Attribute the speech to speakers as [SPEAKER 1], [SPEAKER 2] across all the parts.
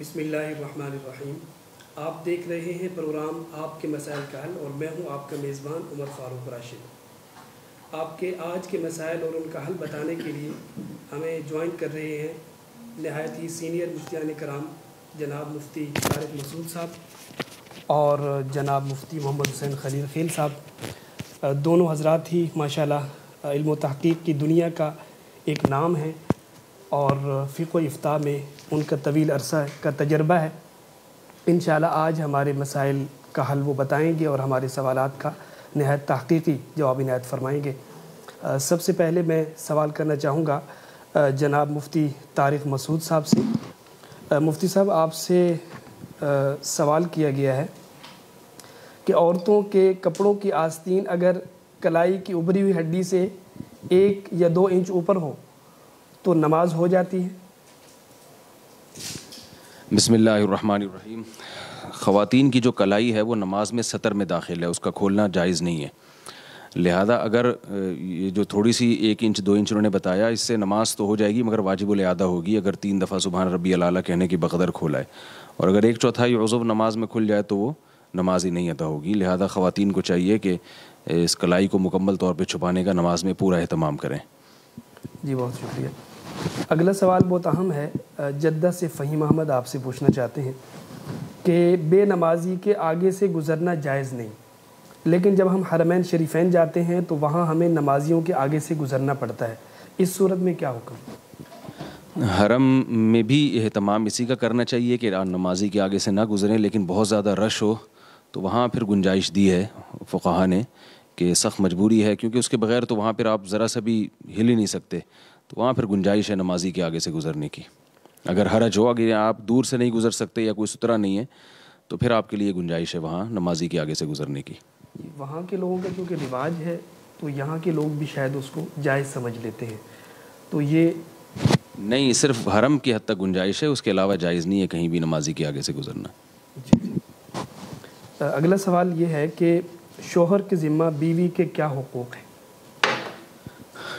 [SPEAKER 1] بسم اللہ الرحمن الرحیم آپ دیکھ رہے ہیں پروگرام آپ کے مسائل کا حل اور میں ہوں آپ کا میزبان عمر فاروق راشد آپ کے آج کے مسائل اور ان کا حل بتانے کے لیے ہمیں جوائن کر رہے ہیں نہایت ہی سینئر مفتیان کرام جناب مفتی طارق مسعود صاحب اور جناب مفتی محمد حسین خلیل خیل صاحب دونوں حضرات ہی ماشاءاللہ علم و تحقیق کی دنیا کا ایک نام ہے اور فیق و افتاح میں ان کا طویل عرصہ کا تجربہ ہے انشاءاللہ آج ہمارے مسائل کا حل وہ بتائیں گے اور ہمارے سوالات کا نہایت تحقیقی جواب نہایت فرمائیں گے سب سے پہلے میں سوال کرنا چاہوں گا جناب مفتی طارق مسعود صاحب سے مفتی صاحب آپ سے سوال کیا گیا ہے کہ عورتوں کے کپڑوں کی آستین اگر کلائی کی ابری ہوئی ہڈی سے ایک یا دو انچ اوپر ہوں تو نماز ہو جاتی ہے
[SPEAKER 2] بسم اللہ الرحمن الرحیم خواتین کی جو کلائی ہے وہ نماز میں سطر میں داخل ہے اس کا کھولنا جائز نہیں ہے لہذا اگر یہ جو تھوڑی سی ایک انچ دو انچ انہوں نے بتایا اس سے نماز تو ہو جائے گی مگر واجب الادا ہوگی اگر تین دفعہ سبحان ربی اللہ کہنے کی بقدر کھولا ہے اور اگر ایک چوتھائی عضو نماز میں کھل جائے تو وہ نماز ہی نہیں ادا ہوگی لہذا خواتین کو چاہیے کہ اس کلائی کو مکمل طور پہ چھپانے کا نماز میں پورا اہتمام کریں
[SPEAKER 1] جی بہت شکریہ اگلا سوال بہت اہم ہے جدہ سے فہیم احمد آپ سے پوچھنا چاہتے ہیں کہ بے نمازی کے آگے سے گزرنا جائز نہیں لیکن جب ہم حرمین شریفین جاتے ہیں تو وہاں ہمیں نمازیوں کے آگے سے گزرنا پڑتا ہے اس صورت میں کیا حکم
[SPEAKER 2] حرم میں بھی اہتمام اسی کا کرنا چاہیے کہ نمازی کے آگے سے نہ گزریں لیکن بہت زیادہ رش ہو تو وہاں پھر گنجائش دی ہے فقہ نے کہ سخت مجبوری ہے کیونکہ اس کے بغیر تو وہاں پھر آپ ذرا سا بھی ہل ہی نہیں سکتے تو وہاں پھر گنجائش ہے نمازی کے آگے سے گزرنے کی اگر حرج ہو اگر آپ دور سے نہیں گزر سکتے یا کوئی سترا نہیں ہے تو پھر آپ کے لیے گنجائش ہے وہاں نمازی کے آگے سے گزرنے کی
[SPEAKER 1] وہاں کے لوگوں کا کیونکہ رواج ہے تو یہاں کے لوگ بھی شاید اس کو جائز سمجھ لیتے ہیں تو یہ
[SPEAKER 2] نہیں صرف حرم کی حد تک گنجائش ہے اس کے علاوہ جائز نہیں ہے کہیں بھی نمازی کے آگے سے گزرنا جی جی
[SPEAKER 1] اگلا سوال یہ ہے کہ شوہر کے ذمہ بیوی کے کیا حقوق ہیں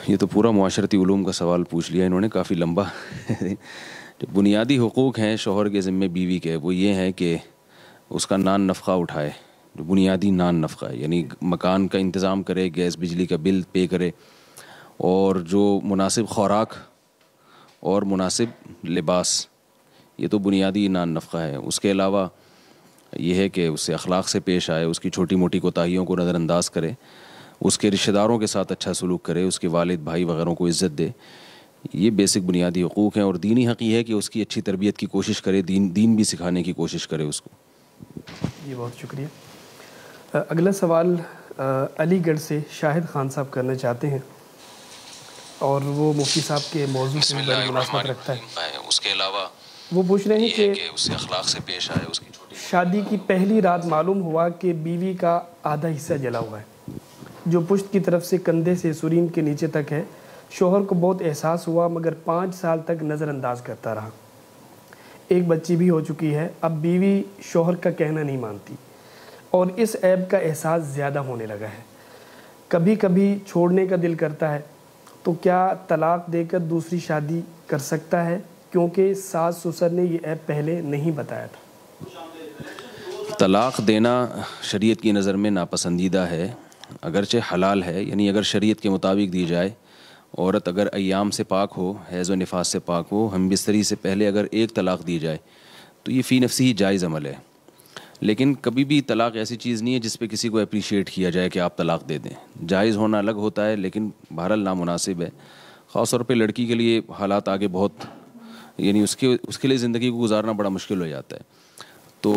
[SPEAKER 2] یہ تو پورا معاشرتی علوم کا سوال پوچھ لیا انہوں نے کافی لمبا جو بنیادی حقوق ہیں شوہر کے ذمہ بیوی کے وہ یہ ہیں کہ اس کا نان نفقہ اٹھائے جو بنیادی نان نفقہ ہے یعنی مکان کا انتظام کرے گیس بجلی کا بل پے کرے اور جو مناسب خوراک اور مناسب لباس یہ تو بنیادی نان نفقہ ہے اس کے علاوہ یہ ہے کہ اس سے اخلاق سے پیش آئے اس کی چھوٹی موٹی کوتاہیوں کو نظر انداز کرے اس کے رشتہ داروں کے ساتھ اچھا سلوک کرے اس کے والد بھائی وغیرہ کو عزت دے یہ بیسک بنیادی حقوق ہیں اور دینی یہ ہے کہ اس کی اچھی تربیت کی کوشش کرے دین دین بھی سکھانے کی کوشش کرے اس کو
[SPEAKER 1] یہ جی، بہت شکریہ اگلا سوال علی گڑھ سے شاہد خان صاحب کرنا چاہتے ہیں اور وہ مفتی صاحب کے موضوع سے رکھتا ہے
[SPEAKER 2] اس اس کے علاوہ
[SPEAKER 1] وہ پوچھ رہے ہیں کہ اخلاق سے پیش آئے اس کی شادی کی پہلی رات معلوم ہوا کہ بیوی کا آدھا حصہ جلا ہوا ہے جو پشت کی طرف سے کندھے سے سرین کے نیچے تک ہے شوہر کو بہت احساس ہوا مگر پانچ سال تک نظر انداز کرتا رہا ایک بچی بھی ہو چکی ہے اب بیوی شوہر کا کہنا نہیں مانتی اور اس عیب کا احساس زیادہ ہونے لگا ہے کبھی کبھی چھوڑنے کا دل کرتا ہے تو کیا طلاق دے کر دوسری شادی کر سکتا ہے کیونکہ ساس سسر نے یہ عیب پہلے نہیں بتایا تھا
[SPEAKER 2] طلاق دینا شریعت کی نظر میں ناپسندیدہ ہے اگرچہ حلال ہے یعنی اگر شریعت کے مطابق دی جائے عورت اگر ایام سے پاک ہو حیض و نفاذ سے پاک ہو ہم بستری سے پہلے اگر ایک طلاق دی جائے تو یہ فی نفسی ہی جائز عمل ہے لیکن کبھی بھی طلاق ایسی چیز نہیں ہے جس پہ کسی کو اپریشیٹ کیا جائے کہ آپ طلاق دے دیں جائز ہونا الگ ہوتا ہے لیکن بہرحال نامناسب ہے خاص طور پہ لڑکی کے لیے حالات آگے بہت یعنی اس کے اس کے لیے زندگی کو گزارنا بڑا مشکل ہو جاتا ہے تو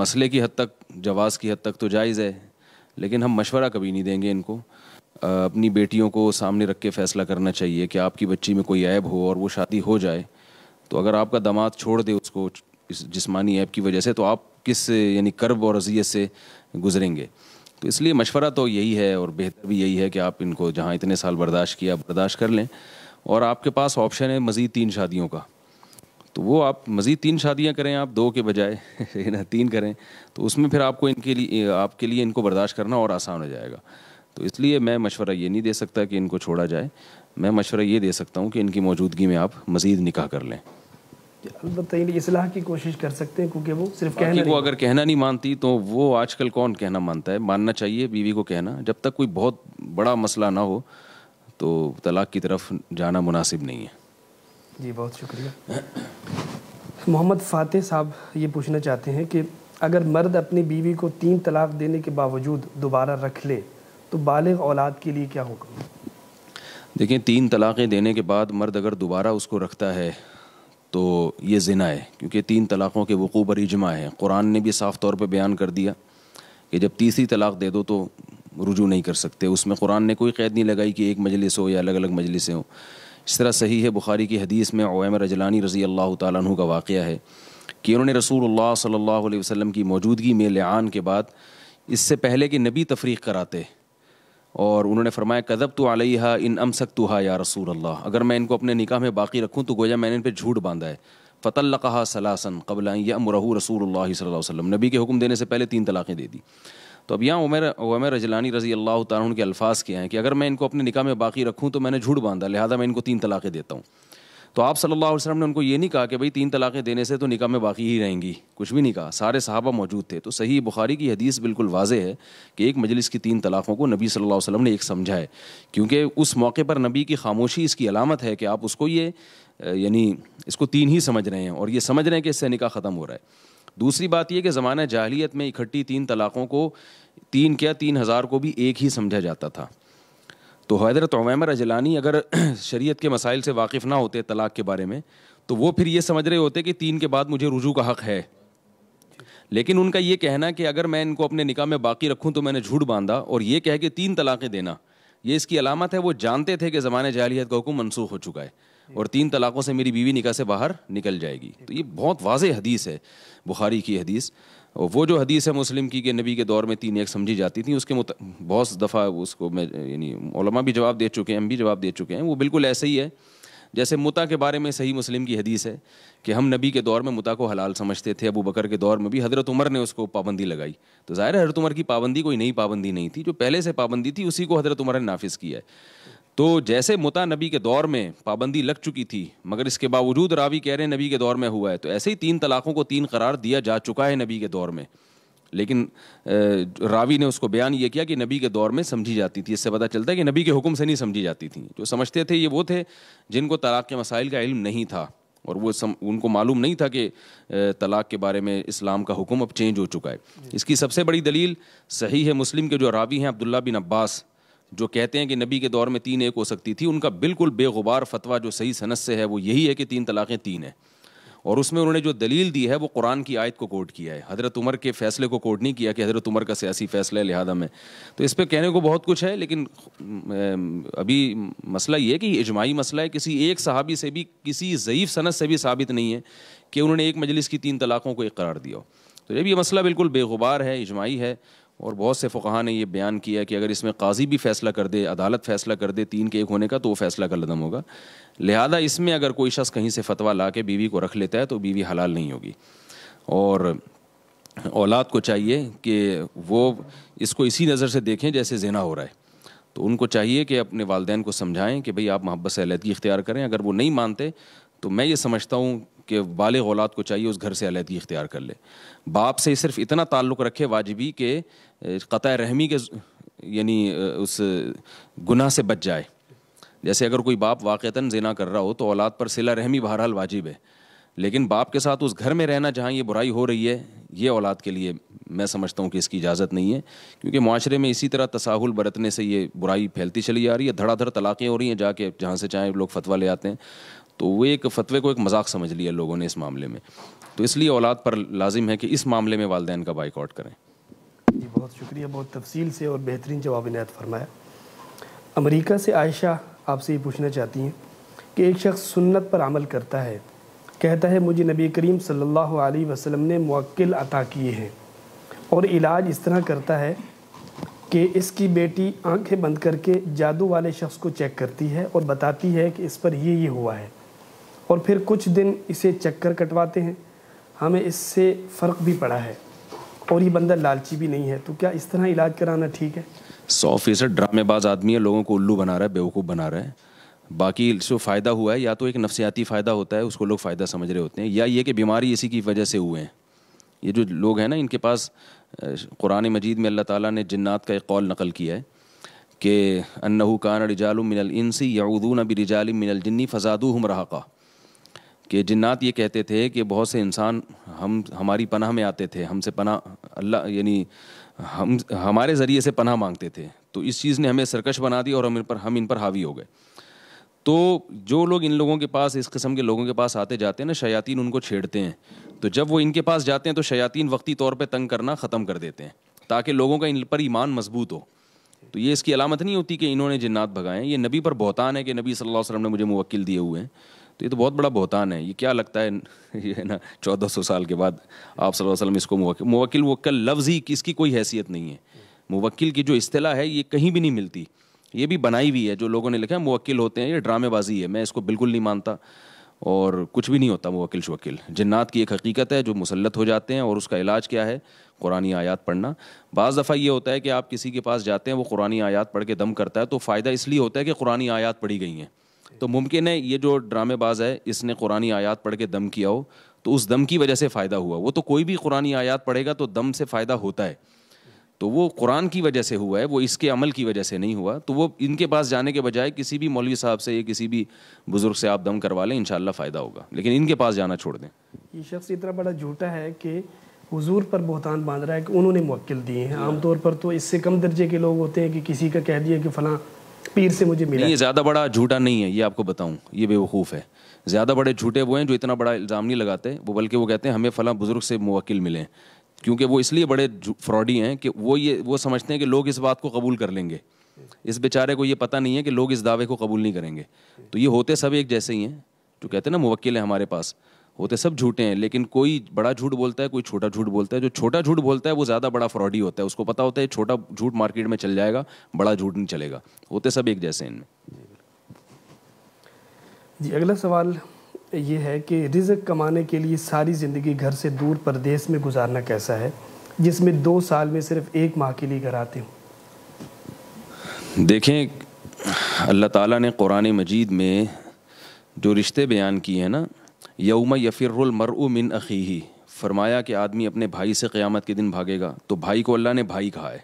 [SPEAKER 2] مسئلے کی حد تک جواز کی حد تک تو جائز ہے لیکن ہم مشورہ کبھی نہیں دیں گے ان کو اپنی بیٹیوں کو سامنے رکھ کے فیصلہ کرنا چاہیے کہ آپ کی بچی میں کوئی عیب ہو اور وہ شادی ہو جائے تو اگر آپ کا دماد چھوڑ دے اس کو اس جسمانی عیب کی وجہ سے تو آپ کس یعنی کرب اور اذیت سے گزریں گے تو اس لیے مشورہ تو یہی ہے اور بہتر بھی یہی ہے کہ آپ ان کو جہاں اتنے سال برداشت کیا برداشت کر لیں اور آپ کے پاس آپشن ہے مزید تین شادیوں کا تو وہ آپ مزید تین شادیاں کریں آپ دو کے بجائے تین کریں تو اس میں پھر آپ کو ان کے لیے آپ کے لیے ان کو برداشت کرنا اور آسان ہو جائے گا تو اس لیے میں مشورہ یہ نہیں دے سکتا کہ ان کو چھوڑا جائے میں مشورہ یہ دے سکتا ہوں کہ ان کی موجودگی میں آپ مزید نکاح کر لیں
[SPEAKER 1] جی، البتہ اصلاح کی کوشش کر سکتے ہیں کیونکہ وہ صرف کہنا وہ
[SPEAKER 2] اگر کہنا نہیں مانتی تو وہ آج کل کون کہنا مانتا ہے ماننا چاہیے بیوی کو کہنا جب تک کوئی بہت بڑا مسئلہ نہ ہو تو طلاق کی طرف جانا مناسب نہیں ہے
[SPEAKER 1] جی بہت شکریہ محمد فاتح صاحب یہ پوچھنا چاہتے ہیں کہ اگر مرد اپنی بیوی کو تین طلاق دینے کے باوجود دوبارہ رکھ لے تو بالغ اولاد کے لیے کیا ہوگا
[SPEAKER 2] دیکھیں تین طلاقیں دینے کے بعد مرد اگر دوبارہ اس کو رکھتا ہے تو یہ ذنا ہے کیونکہ تین طلاقوں کے وقوع پر اجماع ہے قرآن نے بھی صاف طور پہ بیان کر دیا کہ جب تیسری طلاق دے دو تو رجوع نہیں کر سکتے اس میں قرآن نے کوئی قید نہیں لگائی کہ ایک مجلس ہو یا الگ الگ مجلسیں ہوں اس طرح صحیح ہے بخاری کی حدیث میں اویم رجلانی رضی اللہ تعالیٰ عنہ کا واقعہ ہے کہ انہوں نے رسول اللہ صلی اللہ علیہ وسلم کی موجودگی میں لعان کے بعد اس سے پہلے کہ نبی تفریق کراتے اور انہوں نے فرمایا کدب تو علیہ ان ام سک تو ہا یا رسول اللہ اگر میں ان کو اپنے نکاح میں باقی رکھوں تو گویا میں نے ان پہ جھوٹ باندھا ہے فت القحا کہا صلاسن قبل یا ام رسول اللہ صلی اللہ علیہ وسلم نبی کے حکم دینے سے پہلے تین طلاقیں دے دی تو اب یہاں عمر عمر اجلانی رضی اللہ تعالیٰ عنہ کے الفاظ کیا ہیں کہ اگر میں ان کو اپنے نکاح میں باقی رکھوں تو میں نے جھوٹ باندھا لہٰذا میں ان کو تین طلاقیں دیتا ہوں تو آپ صلی اللہ علیہ وسلم نے ان کو یہ نہیں کہا کہ بھائی تین طلاقیں دینے سے تو نکاح میں باقی ہی رہیں گی کچھ بھی نہیں کہا سارے صحابہ موجود تھے تو صحیح بخاری کی حدیث بالکل واضح ہے کہ ایک مجلس کی تین طلاقوں کو نبی صلی اللہ علیہ وسلم نے ایک سمجھا ہے کیونکہ اس موقع پر نبی کی خاموشی اس کی علامت ہے کہ آپ اس کو یہ یعنی اس کو تین ہی سمجھ رہے ہیں اور یہ سمجھ رہے ہیں کہ اس سے نکاح ختم ہو رہا ہے دوسری بات یہ کہ زمانہ جاہلیت میں اکٹھی تین طلاقوں کو تین کیا تین ہزار کو بھی ایک ہی سمجھا جاتا تھا تو حضرت اویمر اجلانی اگر شریعت کے مسائل سے واقف نہ ہوتے طلاق کے بارے میں تو وہ پھر یہ سمجھ رہے ہوتے کہ تین کے بعد مجھے رجوع کا حق ہے لیکن ان کا یہ کہنا کہ اگر میں ان کو اپنے نکاح میں باقی رکھوں تو میں نے جھوٹ باندھا اور یہ کہہ کہ تین طلاقیں دینا یہ اس کی علامت ہے وہ جانتے تھے کہ زمانہ جاہلیت کا حکم منسوخ ہو چکا ہے اور تین طلاقوں سے میری بیوی نکاح سے باہر نکل جائے گی تو یہ بہت واضح حدیث ہے بخاری کی حدیث اور وہ جو حدیث ہے مسلم کی کہ نبی کے دور میں تین ایک سمجھی جاتی تھیں اس کے مت... بہت دفعہ اس کو میں یعنی علماء بھی جواب دے چکے ہیں ہم بھی جواب دے چکے ہیں وہ بالکل ایسے ہی ہے جیسے متا کے بارے میں صحیح مسلم کی حدیث ہے کہ ہم نبی کے دور میں متا کو حلال سمجھتے تھے ابو بکر کے دور میں بھی حضرت عمر نے اس کو پابندی لگائی تو ظاہر ہے حضرت عمر کی پابندی کوئی نئی پابندی نہیں تھی جو پہلے سے پابندی تھی اسی کو حضرت عمر نے نافذ کیا ہے تو جیسے متا نبی کے دور میں پابندی لگ چکی تھی مگر اس کے باوجود راوی کہہ رہے ہیں نبی کے دور میں ہوا ہے تو ایسے ہی تین طلاقوں کو تین قرار دیا جا چکا ہے نبی کے دور میں لیکن راوی نے اس کو بیان یہ کیا کہ نبی کے دور میں سمجھی جاتی تھی اس سے پتہ چلتا ہے کہ نبی کے حکم سے نہیں سمجھی جاتی تھیں جو سمجھتے تھے یہ وہ تھے جن کو طلاق کے مسائل کا علم نہیں تھا اور وہ سم ان کو معلوم نہیں تھا کہ طلاق کے بارے میں اسلام کا حکم اب چینج ہو چکا ہے اس کی سب سے بڑی دلیل صحیح ہے مسلم کے جو راوی ہیں عبداللہ بن عباس جو کہتے ہیں کہ نبی کے دور میں تین ایک ہو سکتی تھی ان کا بالکل بے غبار فتویٰ جو صحیح صنعت سے ہے وہ یہی ہے کہ تین طلاقیں تین ہیں اور اس میں انہوں نے جو دلیل دی ہے وہ قرآن کی آیت کو کوٹ کیا ہے حضرت عمر کے فیصلے کو کوٹ نہیں کیا کہ حضرت عمر کا سیاسی فیصلہ ہے لہٰذا میں تو اس پہ کہنے کو بہت کچھ ہے لیکن ابھی مسئلہ یہ ہے کہ اجماعی مسئلہ ہے کسی ایک صحابی سے بھی کسی ضعیف صنعت سے بھی ثابت نہیں ہے کہ انہوں نے ایک مجلس کی تین طلاقوں کو ایک قرار دیا تو یہ بھی مسئلہ بالکل بے غبار ہے اجماعی ہے اور بہت سے فقہ نے یہ بیان کیا کہ اگر اس میں قاضی بھی فیصلہ کر دے عدالت فیصلہ کر دے تین کے ایک ہونے کا تو وہ فیصلہ کا لدم ہوگا لہٰذا اس میں اگر کوئی شخص کہیں سے فتویٰ لا کے بیوی کو رکھ لیتا ہے تو بیوی حلال نہیں ہوگی اور اولاد کو چاہیے کہ وہ اس کو اسی نظر سے دیکھیں جیسے زینا ہو رہا ہے تو ان کو چاہیے کہ اپنے والدین کو سمجھائیں کہ بھئی آپ محبت سے علیحدگی اختیار کریں اگر وہ نہیں مانتے تو میں یہ سمجھتا ہوں کہ بالغ اولاد کو چاہیے اس گھر سے علیحدگی اختیار کر لے باپ سے صرف اتنا تعلق رکھے واجبی کہ قطع رحمی کے یعنی اس گناہ سے بچ جائے جیسے اگر کوئی باپ واقعتاً زنا کر رہا ہو تو اولاد پر سلا رحمی بہرحال واجب ہے لیکن باپ کے ساتھ اس گھر میں رہنا جہاں یہ برائی ہو رہی ہے یہ اولاد کے لیے میں سمجھتا ہوں کہ اس کی اجازت نہیں ہے کیونکہ معاشرے میں اسی طرح تصاہل برتنے سے یہ برائی پھیلتی چلی آ رہی ہے دھڑا دھڑ طلاقیں ہو رہی ہیں جا کے جہاں سے چاہیں لوگ فتویٰ لے آتے ہیں تو وہ ایک فتوے کو ایک مذاق سمجھ لیا لوگوں نے اس معاملے میں تو اس لیے اولاد پر لازم ہے کہ اس معاملے میں والدین کا بائیک آؤٹ کریں
[SPEAKER 1] جی بہت شکریہ بہت تفصیل سے اور بہترین جواب نیت فرمایا امریکہ سے عائشہ آپ سے یہ پوچھنا چاہتی ہیں کہ ایک شخص سنت پر عمل کرتا ہے کہتا ہے مجھے نبی کریم صلی اللہ علیہ وسلم نے موکل عطا کیے ہیں اور علاج اس طرح کرتا ہے کہ اس کی بیٹی آنکھیں بند کر کے جادو والے شخص کو چیک کرتی ہے اور بتاتی ہے کہ اس پر یہ یہ ہوا ہے اور پھر کچھ دن اسے چکر کٹواتے ہیں ہمیں اس سے فرق بھی پڑا ہے اور یہ بندہ لالچی بھی نہیں ہے تو کیا اس طرح علاج کرانا ٹھیک ہے
[SPEAKER 2] سو فیصد ڈرامے باز آدمی ہے لوگوں کو الو بنا رہا ہے بے وقوف بنا رہا ہے باقی جو فائدہ ہوا ہے یا تو ایک نفسیاتی فائدہ ہوتا ہے اس کو لوگ فائدہ سمجھ رہے ہوتے ہیں یا یہ کہ بیماری اسی کی وجہ سے ہوئے ہیں یہ جو لوگ ہیں نا ان کے پاس قرآن مجید میں اللہ تعالیٰ نے جنات کا ایک قول نقل کیا ہے کہ انہو کان رجال رجالم الانسی ان سی یا ادو نبی رجالم ملل فضاد ہم رہا کا کہ جنات یہ کہتے تھے کہ بہت سے انسان ہم ہماری پناہ میں آتے تھے ہم سے پناہ اللہ یعنی ہم ہمارے ذریعے سے پناہ مانگتے تھے تو اس چیز نے ہمیں سرکش بنا دی اور ہم ان پر ہم ان پر حاوی ہو گئے تو جو لوگ ان لوگوں کے پاس اس قسم کے لوگوں کے پاس آتے جاتے ہیں نا شیاطین ان کو چھیڑتے ہیں تو جب وہ ان کے پاس جاتے ہیں تو شیاطین وقتی طور پہ تنگ کرنا ختم کر دیتے ہیں تاکہ لوگوں کا ان پر ایمان مضبوط ہو تو یہ اس کی علامت نہیں ہوتی کہ انہوں نے جنات ہیں یہ نبی پر بہتان ہے کہ نبی صلی اللہ علیہ وسلم نے مجھے موکل دیے ہوئے ہیں تو یہ تو بہت بڑا بہتان ہے یہ کیا لگتا ہے یہ نا چودہ سو سال کے بعد آپ صلی اللہ علیہ وسلم اس کو موکل وکل لفظ ہی اس کی کوئی حیثیت نہیں ہے موکل کی جو اصطلاح ہے یہ کہیں بھی نہیں ملتی یہ بھی بنائی ہوئی ہے جو لوگوں نے لکھا ہے موکل ہوتے ہیں یہ ڈرامے بازی ہے میں اس کو بالکل نہیں مانتا اور کچھ بھی نہیں ہوتا موکل شوکل جنات کی ایک حقیقت ہے جو مسلط ہو جاتے ہیں اور اس کا علاج کیا ہے قرآن آیات پڑھنا بعض دفعہ یہ ہوتا ہے کہ آپ کسی کے پاس جاتے ہیں وہ قرآن آیات پڑھ کے دم کرتا ہے تو فائدہ اس لیے ہوتا ہے کہ قرآن آیات پڑھی گئی ہیں تو ممکن ہے یہ جو ڈرامے باز ہے اس نے قرآن آیات پڑھ کے دم کیا ہو تو اس دم کی وجہ سے فائدہ ہوا وہ تو کوئی بھی قرآن آیات پڑھے گا تو دم سے فائدہ ہوتا ہے تو وہ قرآن کی وجہ سے ہوا ہے وہ اس کے عمل کی وجہ سے نہیں ہوا تو وہ ان کے پاس جانے کے بجائے کسی بھی مولوی صاحب سے یا کسی بھی بزرگ سے آپ دم کروا لیں انشاءاللہ فائدہ ہوگا لیکن ان کے پاس جانا چھوڑ دیں
[SPEAKER 1] یہ شخص اتنا بڑا جھوٹا ہے کہ حضور پر بہتان باندھ رہا ہے کہ انہوں نے موکل دیے ہیں ہاں۔ عام طور پر تو اس سے کم درجے کے لوگ ہوتے ہیں کہ کسی کا کہہ دیا کہ فلاں پیر سے مجھے ملا یہ زیادہ
[SPEAKER 2] بڑا جھوٹا نہیں ہے یہ آپ کو بتاؤں یہ بے وقوف ہے زیادہ بڑے جھوٹے وہ ہیں جو اتنا بڑا الزام نہیں لگاتے وہ بلکہ وہ کہتے ہیں ہمیں فلاں بزرگ سے موکل ملے کیونکہ وہ اس لیے بڑے فراڈی ہیں کہ وہ یہ وہ سمجھتے ہیں کہ لوگ اس بات کو قبول کر لیں گے اس بیچارے کو یہ پتہ نہیں ہے کہ لوگ اس دعوے کو قبول نہیں کریں گے تو یہ ہوتے سب ایک جیسے ہی ہیں جو کہتے ہیں نا موکل ہیں ہمارے پاس ہوتے سب جھوٹے ہیں لیکن کوئی بڑا جھوٹ بولتا ہے کوئی چھوٹا جھوٹ بولتا ہے جو چھوٹا جھوٹ بولتا ہے وہ زیادہ بڑا فراڈی ہوتا ہے اس کو پتا ہوتا ہے چھوٹا جھوٹ مارکیٹ میں چل جائے گا بڑا جھوٹ نہیں چلے گا ہوتے سب ایک جیسے ان میں
[SPEAKER 1] جی اگلا سوال یہ ہے کہ رزق کمانے کے لیے ساری زندگی گھر سے دور پردیس میں گزارنا کیسا ہے جس میں دو سال میں صرف ایک ماہ کے لیے گھر آتے ہوں
[SPEAKER 2] دیکھیں اللہ تعالیٰ نے قرآن مجید میں جو رشتے بیان کیے ہیں نا یوم یفر المرء من عقی فرمایا کہ آدمی اپنے بھائی سے قیامت کے دن بھاگے گا تو بھائی کو اللہ نے بھائی کہا ہے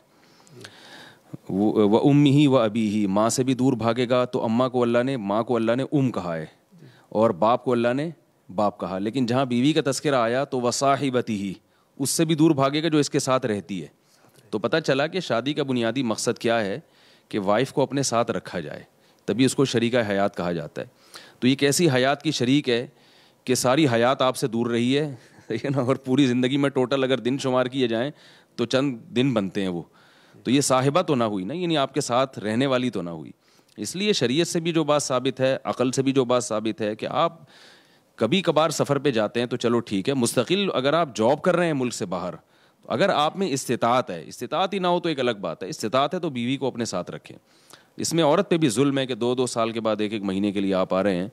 [SPEAKER 2] وہ ام ہی و ابھی ہی ماں سے بھی دور بھاگے گا تو اماں کو اللہ نے ماں کو اللہ نے ام کہا ہے اور باپ کو اللہ نے باپ کہا لیکن جہاں بیوی کا تذکرہ آیا تو وصاحبتی ہی اس سے بھی دور بھاگے گا جو اس کے ساتھ رہتی ہے تو پتہ چلا کہ شادی کا بنیادی مقصد کیا ہے کہ وائف کو اپنے ساتھ رکھا جائے تبھی اس کو شریکہ حیات کہا جاتا ہے تو یہ کیسی حیات کی شریک ہے کہ ساری حیات آپ سے دور رہی ہے نا اور پوری زندگی میں ٹوٹل اگر دن شمار کیے جائیں تو چند دن بنتے ہیں وہ تو یہ صاحبہ تو نہ ہوئی نا یعنی آپ کے ساتھ رہنے والی تو نہ ہوئی اس لیے شریعت سے بھی جو بات ثابت ہے عقل سے بھی جو بات ثابت ہے کہ آپ کبھی کبھار سفر پہ جاتے ہیں تو چلو ٹھیک ہے مستقل اگر آپ جاب کر رہے ہیں ملک سے باہر اگر آپ میں استطاعت ہے استطاعت ہی نہ ہو تو ایک الگ بات ہے استطاعت ہے تو بیوی کو اپنے ساتھ رکھیں اس میں عورت پہ بھی ظلم ہے کہ دو دو سال کے بعد ایک ایک مہینے کے لیے آپ آ رہے ہیں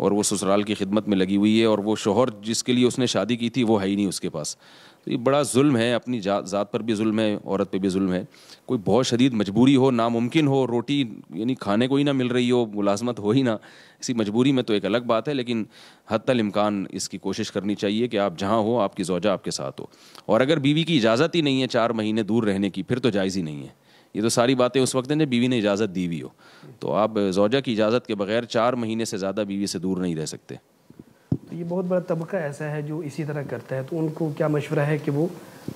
[SPEAKER 2] اور وہ سسرال کی خدمت میں لگی ہوئی ہے اور وہ شوہر جس کے لیے اس نے شادی کی تھی وہ ہے ہی نہیں اس کے پاس تو یہ بڑا ظلم ہے اپنی ذات پر بھی ظلم ہے عورت پہ بھی ظلم ہے کوئی بہت شدید مجبوری ہو ناممکن ہو روٹی یعنی کھانے کو ہی نہ مل رہی ہو ملازمت ہو ہی نہ اسی مجبوری میں تو ایک الگ بات ہے لیکن حتی الامکان اس کی کوشش کرنی چاہیے کہ آپ جہاں ہو آپ کی زوجہ آپ کے ساتھ ہو اور اگر بیوی کی اجازت ہی نہیں ہے چار مہینے دور رہنے کی پھر تو جائز ہی نہیں ہے یہ تو ساری باتیں اس وقت ہیں جب بیوی نے اجازت دی ہوئی ہو تو آپ زوجہ کی اجازت کے بغیر چار مہینے سے زیادہ بیوی سے دور نہیں رہ سکتے
[SPEAKER 1] تو یہ بہت بڑا طبقہ ایسا ہے جو اسی طرح کرتا ہے تو ان کو کیا مشورہ ہے کہ وہ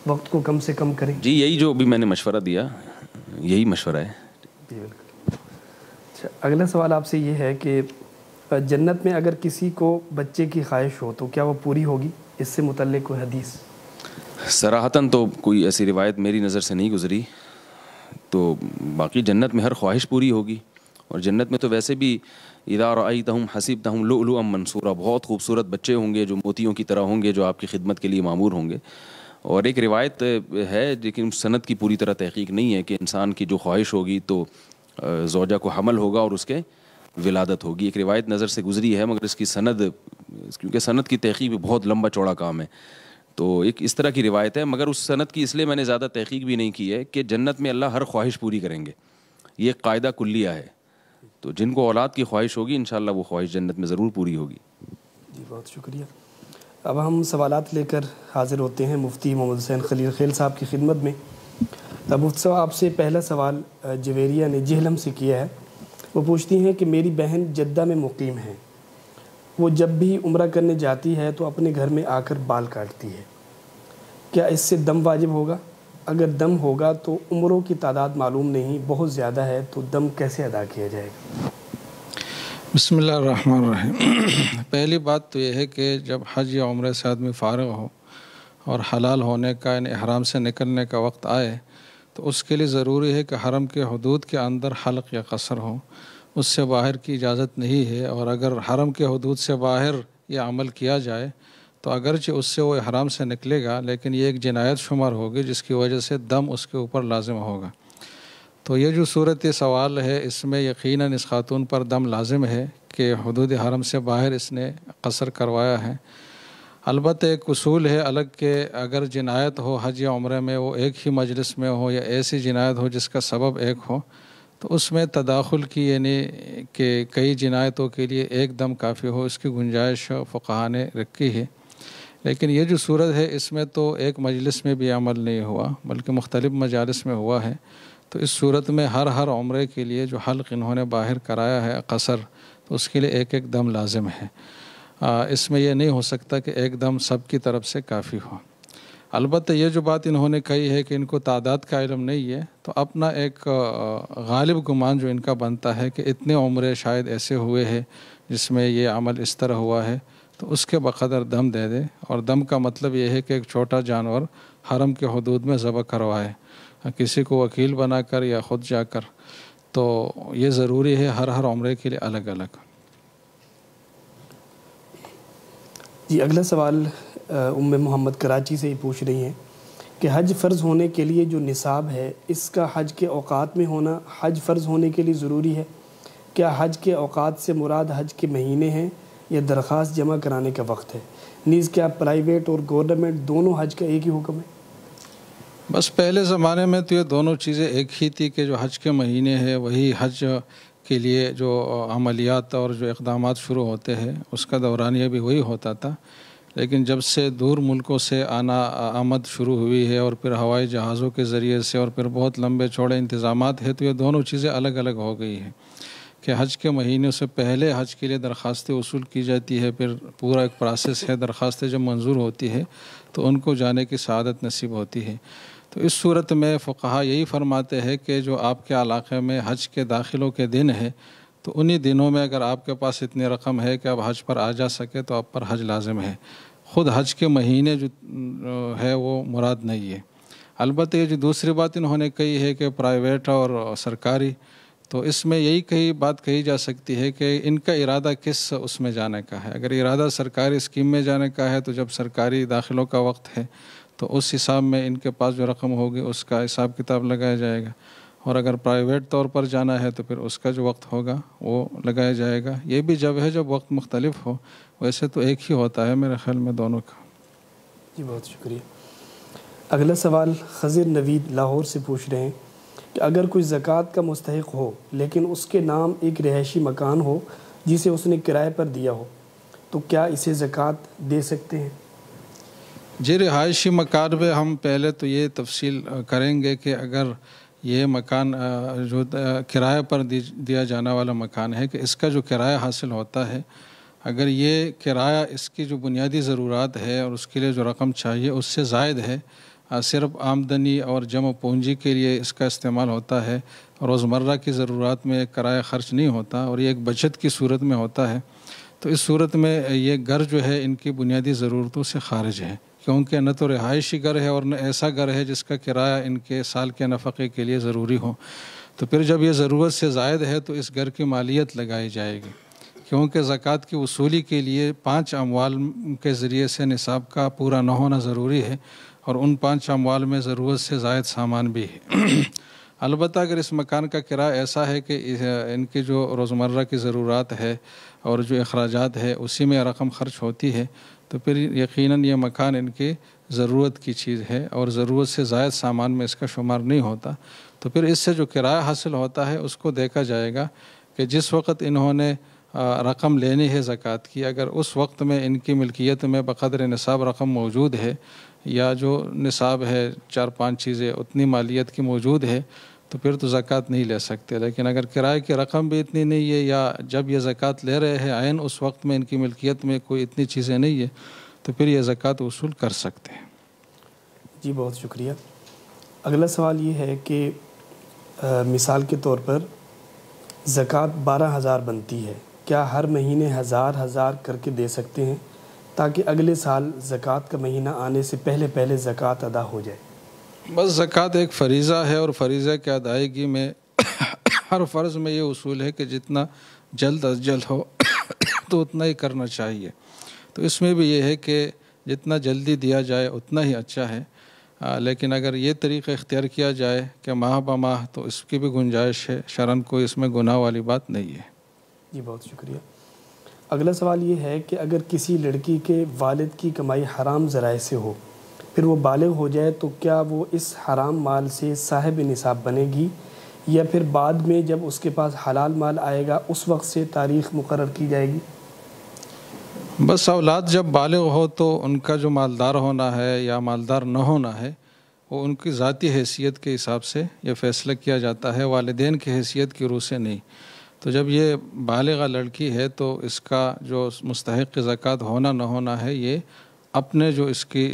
[SPEAKER 1] وقت کو کم سے کم کریں
[SPEAKER 2] جی یہی جو ابھی میں نے مشورہ دیا یہی مشورہ ہے
[SPEAKER 1] جی، اچھا اگلا سوال آپ سے یہ ہے کہ جنت میں اگر کسی کو بچے کی خواہش ہو تو کیا وہ پوری ہوگی اس سے متعلق کوئی حدیث
[SPEAKER 2] سراہتاً تو کوئی ایسی روایت میری نظر سے نہیں گزری تو باقی جنت میں ہر خواہش پوری ہوگی اور جنت میں تو ویسے بھی ادار آئی تہم حسیب تہم لو لو ام منصورہ بہت خوبصورت بچے ہوں گے جو موتیوں کی طرح ہوں گے جو آپ کی خدمت کے لیے معمور ہوں گے اور ایک روایت ہے لیکن صنعت کی پوری طرح تحقیق نہیں ہے کہ انسان کی جو خواہش ہوگی تو زوجہ کو حمل ہوگا اور اس کے ولادت ہوگی ایک روایت نظر سے گزری ہے مگر اس کی صنعت کیونکہ صنعت کی تحقیق بھی بہت لمبا چوڑا کام ہے تو ایک اس طرح کی روایت ہے مگر اس صنعت کی اس لیے میں نے زیادہ تحقیق بھی نہیں کی ہے کہ جنت میں اللہ ہر خواہش پوری کریں گے یہ ایک قاعدہ کلیہ ہے تو جن کو اولاد کی خواہش ہوگی ان شاء اللہ وہ خواہش جنت میں ضرور پوری ہوگی
[SPEAKER 1] جی بہت شکریہ اب ہم سوالات لے کر حاضر ہوتے ہیں مفتی محمد حسین خلیل خیل صاحب کی خدمت میں مفتی صاحب آپ سے پہلا سوال جویریہ نے جہلم سے کیا ہے وہ پوچھتی ہیں کہ میری بہن جدہ میں مقیم ہیں وہ جب بھی عمرہ کرنے جاتی ہے تو اپنے گھر میں آ کر بال کاٹتی ہے کیا اس سے دم واجب ہوگا اگر دم ہوگا تو عمروں کی تعداد معلوم نہیں بہت زیادہ ہے تو دم کیسے ادا کیا جائے گا
[SPEAKER 3] بسم اللہ الرحمن الرحیم پہلی بات تو یہ ہے کہ جب حج یا عمرہ سے آدمی فارغ ہو اور حلال ہونے کا یعنی احرام سے نکلنے کا وقت آئے تو اس کے لیے ضروری ہے کہ حرم کے حدود کے اندر حلق یا قصر ہو اس سے باہر کی اجازت نہیں ہے اور اگر حرم کے حدود سے باہر یہ عمل کیا جائے تو اگرچہ اس سے وہ حرام سے نکلے گا لیکن یہ ایک جنایت شمار ہوگی جس کی وجہ سے دم اس کے اوپر لازم ہوگا تو یہ جو صورت سوال ہے اس میں یقیناً اس خاتون پر دم لازم ہے کہ حدود حرم سے باہر اس نے قصر کروایا ہے البتہ ایک اصول ہے الگ کہ اگر جنایت ہو حج یا عمرے میں وہ ایک ہی مجلس میں ہو یا ایسی جنایت ہو جس کا سبب ایک ہو تو اس میں تداخل کی یعنی کہ کئی جنایتوں کے لیے ایک دم کافی ہو اس کی گنجائش فقہ نے رکھی ہے لیکن یہ جو صورت ہے اس میں تو ایک مجلس میں بھی عمل نہیں ہوا بلکہ مختلف مجالس میں ہوا ہے تو اس صورت میں ہر ہر عمرے کے لیے جو حلق انہوں نے باہر کرایا ہے قصر تو اس کے لیے ایک ایک دم لازم ہے اس میں یہ نہیں ہو سکتا کہ ایک دم سب کی طرف سے کافی ہو البتہ یہ جو بات انہوں نے کہی ہے کہ ان کو تعداد کا علم نہیں ہے تو اپنا ایک غالب گمان جو ان کا بنتا ہے کہ اتنے عمرے شاید ایسے ہوئے ہیں جس میں یہ عمل اس طرح ہوا ہے تو اس کے بقدر دم دے دے اور دم کا مطلب یہ ہے کہ ایک چھوٹا جانور حرم کے حدود میں ذبح کروائے کسی کو وکیل بنا کر یا خود جا کر تو یہ ضروری ہے ہر ہر عمرے کے لیے الگ
[SPEAKER 1] الگ جی اگلا سوال ام محمد کراچی سے ہی پوچھ رہی ہیں کہ حج فرض ہونے کے لیے جو نصاب ہے اس کا حج کے اوقات میں ہونا حج فرض ہونے کے لیے ضروری ہے کیا حج کے اوقات سے مراد حج کے مہینے ہیں یا درخواست جمع کرانے کا وقت ہے نیز کیا پرائیویٹ اور گورنمنٹ دونوں حج کا ایک ہی حکم ہے
[SPEAKER 3] بس پہلے زمانے میں تو یہ دونوں چیزیں ایک ہی تھی کہ جو حج کے مہینے ہے وہی حج کے لیے جو عملیات اور جو اقدامات شروع ہوتے ہیں اس کا دورانیہ بھی وہی ہوتا تھا لیکن جب سے دور ملکوں سے آنا آمد شروع ہوئی ہے اور پھر ہوائی جہازوں کے ذریعے سے اور پھر بہت لمبے چوڑے انتظامات ہے تو یہ دونوں چیزیں الگ الگ ہو گئی ہیں کہ حج کے مہینوں سے پہلے حج کے لیے درخواستیں وصول کی جاتی ہے پھر پورا ایک پروسیس ہے درخواستیں جب منظور ہوتی ہے تو ان کو جانے کی سعادت نصیب ہوتی ہے تو اس صورت میں فقہ یہی فرماتے ہیں کہ جو آپ کے علاقے میں حج کے داخلوں کے دن ہے تو انہی دنوں میں اگر آپ کے پاس اتنی رقم ہے کہ آپ حج پر آ جا سکے تو آپ پر حج لازم ہے خود حج کے مہینے جو ہے وہ مراد نہیں ہے البتہ یہ جو دوسری بات انہوں نے کہی ہے کہ پرائیویٹ اور سرکاری تو اس میں یہی کہی بات کہی جا سکتی ہے کہ ان کا ارادہ کس اس میں جانے کا ہے اگر ارادہ سرکاری اسکیم میں جانے کا ہے تو جب سرکاری داخلوں کا وقت ہے تو اس حساب میں ان کے پاس جو رقم ہوگی اس کا حساب کتاب لگایا جائے گا اور اگر پرائیویٹ طور پر جانا ہے تو پھر اس کا جو وقت ہوگا وہ لگایا جائے گا یہ بھی جب ہے جب وقت مختلف ہو ویسے تو ایک ہی ہوتا ہے میرے خیال میں دونوں کا
[SPEAKER 1] جی بہت شکریہ اگلا سوال خضر نوید لاہور سے پوچھ رہے ہیں کہ اگر کوئی زکوٰۃ کا مستحق ہو لیکن اس کے نام ایک رہائشی مکان ہو جسے اس نے کرائے پر دیا ہو تو کیا اسے زکوٰۃ دے سکتے ہیں
[SPEAKER 3] جی رہائشی مکان میں ہم پہلے تو یہ تفصیل کریں گے کہ اگر یہ مکان جو کرایہ پر دیا جانا والا مکان ہے کہ اس کا جو کرایہ حاصل ہوتا ہے اگر یہ کرایہ اس کی جو بنیادی ضرورات ہے اور اس کے لیے جو رقم چاہیے اس سے زائد ہے صرف آمدنی اور جمع پونجی کے لیے اس کا استعمال ہوتا ہے روزمرہ کی ضرورات میں کرایہ خرچ نہیں ہوتا اور یہ ایک بچت کی صورت میں ہوتا ہے تو اس صورت میں یہ گھر جو ہے ان کی بنیادی ضرورتوں سے خارج ہے کیونکہ نہ تو رہائشی گھر ہے اور نہ ایسا گھر ہے جس کا کرایہ ان کے سال کے نفقے کے لیے ضروری ہو تو پھر جب یہ ضرورت سے زائد ہے تو اس گھر کی مالیت لگائی جائے گی کیونکہ زکوٰۃ کی وصولی کے لیے پانچ اموال کے ذریعے سے نصاب کا پورا نہ ہونا ضروری ہے اور ان پانچ اموال میں ضرورت سے زائد سامان بھی ہے البتہ اگر اس مکان کا کرایہ ایسا ہے کہ ان کے جو روزمرہ کی ضرورات ہے اور جو اخراجات ہے اسی میں رقم خرچ ہوتی ہے تو پھر یقیناً یہ مکان ان کی ضرورت کی چیز ہے اور ضرورت سے زائد سامان میں اس کا شمار نہیں ہوتا تو پھر اس سے جو کرایہ حاصل ہوتا ہے اس کو دیکھا جائے گا کہ جس وقت انہوں نے رقم لینی ہے زکوٰۃ کی اگر اس وقت میں ان کی ملکیت میں بقدر نصاب رقم موجود ہے یا جو نصاب ہے چار پانچ چیزیں اتنی مالیت کی موجود ہے تو پھر تو زکوٰۃ نہیں لے سکتے لیکن اگر کرائے کی رقم بھی اتنی نہیں ہے یا جب یہ زکوٰۃ لے رہے ہیں عین اس وقت میں ان کی ملکیت میں کوئی اتنی چیزیں نہیں ہے تو پھر یہ زکوٰۃ وصول کر سکتے ہیں
[SPEAKER 1] جی بہت شکریہ اگلا سوال یہ ہے کہ مثال کے طور پر زکوٰۃ بارہ ہزار بنتی ہے کیا ہر مہینے ہزار ہزار کر کے دے سکتے ہیں تاکہ اگلے سال زکوٰۃ کا مہینہ آنے سے پہلے پہلے زکوٰۃ ادا ہو جائے
[SPEAKER 3] بس زکوٰۃ ایک فریضہ ہے اور فریضہ کی ادائیگی میں ہر فرض میں یہ اصول ہے کہ جتنا جلد از جلد ہو تو اتنا ہی کرنا چاہیے تو اس میں بھی یہ ہے کہ جتنا جلدی دیا جائے اتنا ہی اچھا ہے لیکن اگر یہ طریقہ اختیار کیا جائے کہ ماہ بہ ماہ تو اس کی بھی گنجائش ہے شرن کو اس میں گناہ والی بات نہیں ہے
[SPEAKER 1] جی بہت شکریہ اگلا سوال یہ ہے کہ اگر کسی لڑکی کے والد کی کمائی حرام ذرائع سے ہو پھر وہ بالغ ہو جائے تو کیا وہ اس حرام مال سے صاحب نصاب بنے گی یا پھر بعد میں جب اس کے پاس حلال مال آئے گا اس وقت سے تاریخ مقرر کی جائے گی
[SPEAKER 3] بس اولاد جب بالغ ہو تو ان کا جو مالدار ہونا ہے یا مالدار نہ ہونا ہے وہ ان کی ذاتی حیثیت کے حساب سے یہ فیصلہ کیا جاتا ہے والدین کی حیثیت کی روح سے نہیں تو جب یہ بالغ لڑکی ہے تو اس کا جو مستحق زکوٰۃ ہونا نہ ہونا ہے یہ اپنے جو اس کی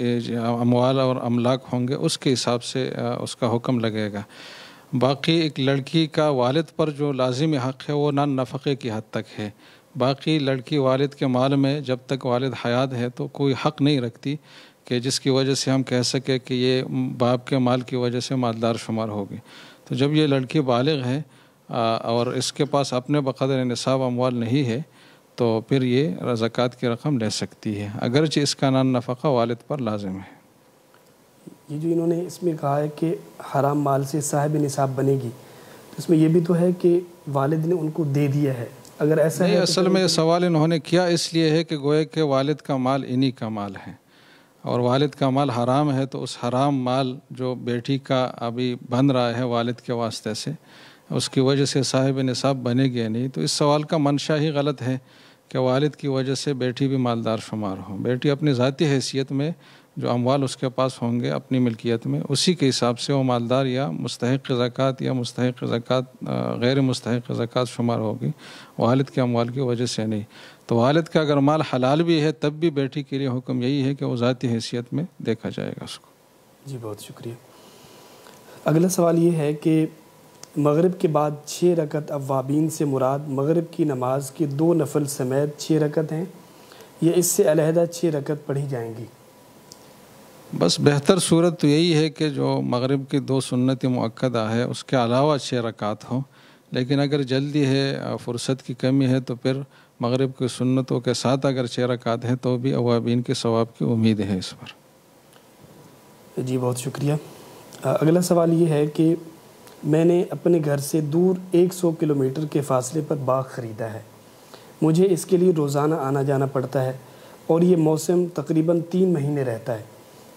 [SPEAKER 3] اموال اور املاک ہوں گے اس کے حساب سے اس کا حکم لگے گا باقی ایک لڑکی کا والد پر جو لازمی حق ہے وہ نان نفقے کی حد تک ہے باقی لڑکی والد کے مال میں جب تک والد حیات ہے تو کوئی حق نہیں رکھتی کہ جس کی وجہ سے ہم کہہ سکیں کہ یہ باپ کے مال کی وجہ سے مالدار شمار ہوگی تو جب یہ لڑکی بالغ ہے اور اس کے پاس اپنے بقدر نصاب اموال نہیں ہے تو پھر یہ زکوٰۃ کی رقم لے سکتی ہے اگرچہ اس کا نان نفقہ والد پر لازم ہے
[SPEAKER 1] یہ جو انہوں نے اس میں کہا ہے کہ حرام مال سے صاحب نصاب بنے گی تو اس میں یہ بھی تو ہے کہ والد نے ان کو دے دیا ہے اگر ایسا ہے اصل میں یہ
[SPEAKER 3] سوال انہوں نے کیا اس لیے ہے کہ گویا کہ والد کا مال انہی کا مال ہے اور والد کا مال حرام ہے تو اس حرام مال جو بیٹی کا ابھی بن رہا ہے والد کے واسطے سے اس کی وجہ سے صاحب نصاب بنے گیا نہیں تو اس سوال کا منشا ہی غلط ہے کہ والد کی وجہ سے بیٹی بھی مالدار شمار ہوں بیٹی اپنی ذاتی حیثیت میں جو اموال اس کے پاس ہوں گے اپنی ملکیت میں اسی کے حساب سے وہ مالدار یا مستحق زکوٰۃ یا مستحق زکوٰۃ غیر مستحق زکوٰۃ شمار ہوگی والد کے اموال کی وجہ سے نہیں تو والد کا اگر مال حلال بھی ہے تب بھی بیٹی کے لیے حکم یہی ہے کہ وہ ذاتی حیثیت میں دیکھا جائے گا اس کو
[SPEAKER 1] جی بہت شکریہ اگلا سوال یہ ہے کہ مغرب کے بعد چھ رکت اوابین سے مراد مغرب کی نماز کی دو نفل سمیت چھ رکت ہیں یا اس سے علیحدہ چھ رکت پڑھی جائیں گی
[SPEAKER 3] بس بہتر صورت تو یہی ہے کہ جو مغرب کی دو سنت معقدہ ہے اس کے علاوہ رکعت ہوں لیکن اگر جلدی ہے فرصت کی کمی ہے تو پھر مغرب کی سنتوں کے ساتھ اگر رکعت ہیں تو بھی اوابین کے ثواب کی امید ہے اس پر
[SPEAKER 1] جی بہت شکریہ اگلا سوال یہ ہے کہ میں نے اپنے گھر سے دور ایک سو کلومیٹر کے فاصلے پر باغ خریدا ہے مجھے اس کے لیے روزانہ آنا جانا پڑتا ہے اور یہ موسم تقریباً تین مہینے رہتا ہے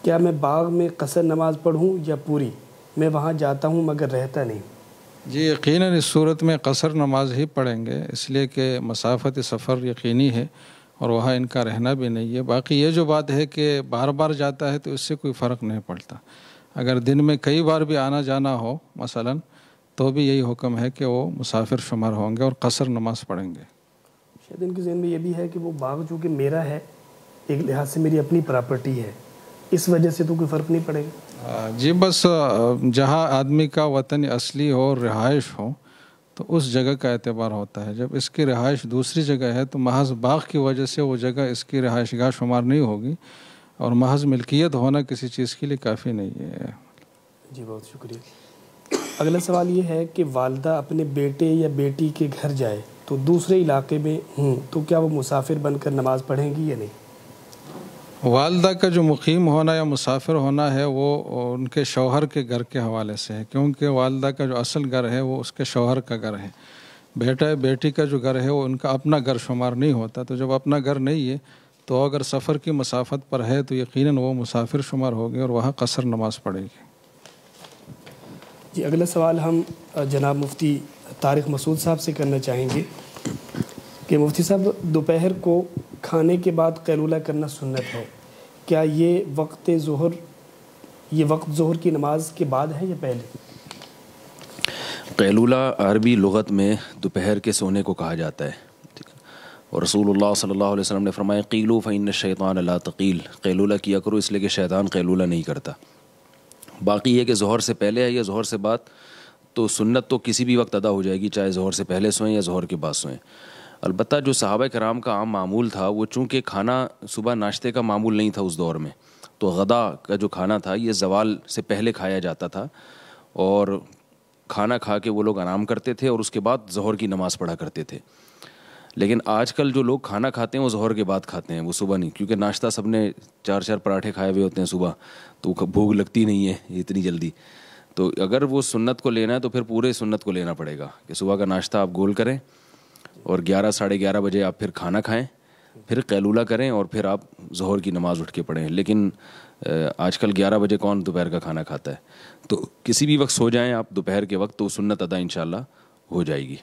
[SPEAKER 1] کیا میں باغ میں قصر نماز پڑھوں یا پوری میں وہاں جاتا ہوں مگر رہتا نہیں
[SPEAKER 3] جی یقیناً اس صورت میں قصر نماز ہی پڑھیں گے اس لیے کہ مسافت سفر یقینی ہے اور وہاں ان کا رہنا بھی نہیں ہے باقی یہ جو بات ہے کہ بار بار جاتا ہے تو اس سے کوئی فرق نہیں پڑتا اگر دن میں کئی بار بھی آنا جانا ہو مثلا تو بھی یہی حکم ہے کہ وہ مسافر شمار ہوں گے اور قصر نماز پڑھیں گے
[SPEAKER 1] شاید ان کے ذہن میں یہ بھی ہے کہ وہ باغ جو کہ میرا ہے ایک لحاظ سے میری اپنی پراپرٹی ہے اس وجہ سے تو کوئی فرق نہیں پڑے
[SPEAKER 3] گا جی بس جہاں آدمی کا وطن اصلی ہو رہائش ہو تو اس جگہ کا اعتبار ہوتا ہے جب اس کی رہائش دوسری جگہ ہے تو محض باغ کی وجہ سے وہ جگہ اس کی رہائش گاہ شمار نہیں ہوگی اور محض
[SPEAKER 1] ملکیت ہونا کسی چیز کے لیے کافی نہیں ہے جی بہت شکریہ اگلا سوال یہ ہے کہ والدہ اپنے بیٹے یا بیٹی کے گھر جائے تو دوسرے علاقے میں ہوں تو کیا وہ مسافر بن کر نماز پڑھیں گی یا نہیں
[SPEAKER 3] والدہ کا جو مقیم ہونا یا مسافر ہونا ہے وہ ان کے شوہر کے گھر کے حوالے سے ہے کیونکہ والدہ کا جو اصل گھر ہے وہ اس کے شوہر کا گھر ہے بیٹا بیٹی کا جو گھر ہے وہ ان کا اپنا گھر شمار نہیں ہوتا تو جب اپنا گھر نہیں ہے تو اگر سفر کی مسافت پر ہے تو یقیناً
[SPEAKER 1] وہ مسافر شمار ہوگی اور وہاں قصر نماز پڑھے گی جی اگلا سوال ہم جناب مفتی طارق مسعود صاحب سے کرنا چاہیں گے کہ مفتی صاحب دوپہر کو کھانے کے بعد قیلولہ کرنا سنت ہے کیا یہ وقت ظہر یہ وقت ظہر کی نماز کے بعد ہے یا پہلے
[SPEAKER 2] قیلولہ عربی لغت میں دوپہر کے سونے کو کہا جاتا ہے اور رسول اللہ صلی اللہ علیہ وسلم نے فرمایا قیلو فعین شیطان اللہ تقیل قیلولہ کیا کرو اس لیے کہ شیطان قیلولہ نہیں کرتا باقی یہ کہ ظہر سے پہلے ہے یا ظہر سے بعد تو سنت تو کسی بھی وقت ادا ہو جائے گی چاہے ظہر سے پہلے سوئیں یا ظہر کے بعد سوئیں البتہ جو صحابہ کرام کا عام معمول تھا وہ چونکہ کھانا صبح ناشتے کا معمول نہیں تھا اس دور میں تو غدا کا جو کھانا تھا یہ زوال سے پہلے کھایا جاتا تھا اور کھانا کھا کے وہ لوگ آرام کرتے تھے اور اس کے بعد ظہر کی نماز پڑھا کرتے تھے لیکن آج کل جو لوگ کھانا کھاتے ہیں وہ زہر کے بعد کھاتے ہیں وہ صبح نہیں کیونکہ ناشتہ سب نے چار چار پراٹھے کھائے ہوئے ہوتے ہیں صبح تو بھوک لگتی نہیں ہے اتنی جلدی تو اگر وہ سنت کو لینا ہے تو پھر پورے سنت کو لینا پڑے گا کہ صبح کا ناشتہ آپ گول کریں اور گیارہ ساڑھے گیارہ بجے آپ پھر کھانا کھائیں پھر قیلولہ کریں اور پھر آپ زہر کی نماز اٹھ کے پڑھیں لیکن آج کل گیارہ بجے کون دوپہر کا کھانا کھاتا ہے تو کسی بھی وقت سو جائیں آپ دوپہر کے وقت تو سنت ادا انشاءاللہ ہو جائے گی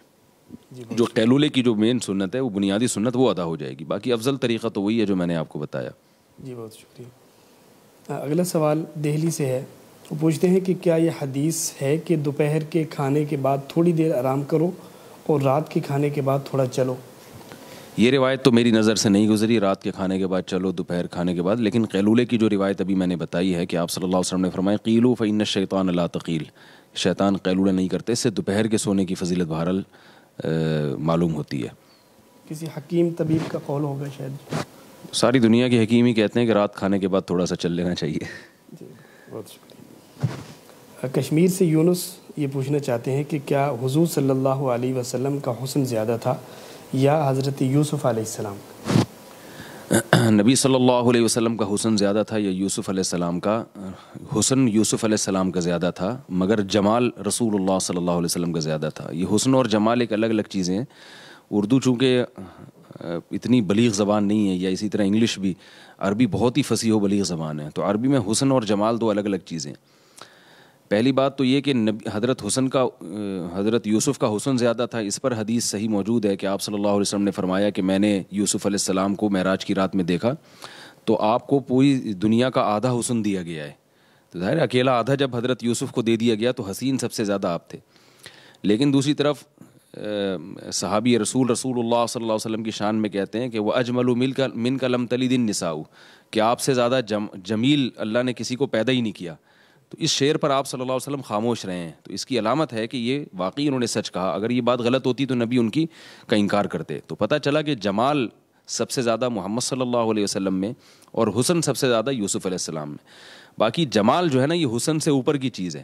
[SPEAKER 2] جی، جو قیلولے کی جو مین سنت ہے وہ بنیادی سنت وہ ادا ہو جائے گی باقی افضل طریقہ تو وہی ہے جو میں نے آپ کو بتایا
[SPEAKER 1] جی بہت شکریہ اگلا سوال دہلی سے ہے وہ پوچھتے ہیں کہ کیا یہ حدیث ہے کہ دوپہر کے کھانے کے بعد تھوڑی دیر آرام کرو اور رات کے کھانے کے بعد تھوڑا چلو
[SPEAKER 2] یہ روایت تو میری نظر سے نہیں گزری رات کے کھانے کے بعد چلو دوپہر کھانے کے بعد لیکن قیلولے کی جو روایت ابھی میں نے بتائی ہے کہ آپ صلی اللہ علیہ وسلم نے فرمائے قیلو فعین شیطان اللہ تقیل شیطان قیلولہ نہیں کرتے اس سے دوپہر کے سونے کی فضیلت بہرحال معلوم ہوتی ہے
[SPEAKER 1] کسی حکیم طبیب کا قول ہوگا شاید
[SPEAKER 2] ساری دنیا کی حکیم ہی کہتے ہیں کہ رات کھانے کے بعد تھوڑا سا چل لینا چاہیے جی
[SPEAKER 1] بہت شکریہ کشمیر سے یونس یہ پوچھنا چاہتے ہیں کہ کیا حضور صلی اللہ علیہ وسلم کا حسن زیادہ تھا یا حضرت یوسف علیہ السلام
[SPEAKER 2] نبی صلی اللہ علیہ وسلم کا حسن زیادہ تھا یا یوسف علیہ السلام کا حسن یوسف علیہ السلام کا زیادہ تھا مگر جمال رسول اللہ صلی اللہ علیہ وسلم کا زیادہ تھا یہ حسن اور جمال ایک الگ الگ چیزیں ہیں اردو چونکہ اتنی بلیغ زبان نہیں ہے یا اسی طرح انگلش بھی عربی بہت ہی فصیح و بلیغ زبان ہے تو عربی میں حسن اور جمال دو الگ الگ چیزیں ہیں پہلی بات تو یہ کہ نبی حضرت حسن کا حضرت یوسف کا حسن زیادہ تھا اس پر حدیث صحیح موجود ہے کہ آپ صلی اللہ علیہ وسلم نے فرمایا کہ میں نے یوسف علیہ السلام کو معراج کی رات میں دیکھا تو آپ کو پوری دنیا کا آدھا حسن دیا گیا ہے تو ظاہر اکیلا آدھا جب حضرت یوسف کو دے دیا گیا تو حسین سب سے زیادہ آپ تھے لیکن دوسری طرف صحابی رسول رسول اللہ صلی اللہ علیہ وسلم کی شان میں کہتے ہیں کہ وہ اجمل مل کا من کا لم تلی دن نساؤ کہ آپ سے زیادہ جم جمیل اللہ نے کسی کو پیدا ہی نہیں کیا تو اس شعر پر آپ صلی اللہ علیہ وسلم خاموش رہے ہیں تو اس کی علامت ہے کہ یہ واقعی انہوں نے سچ کہا اگر یہ بات غلط ہوتی تو نبی ان کی کا انکار کرتے تو پتہ چلا کہ جمال سب سے زیادہ محمد صلی اللہ علیہ وسلم میں اور حسن سب سے زیادہ یوسف علیہ السلام میں باقی جمال جو ہے نا یہ حسن سے اوپر کی چیز ہے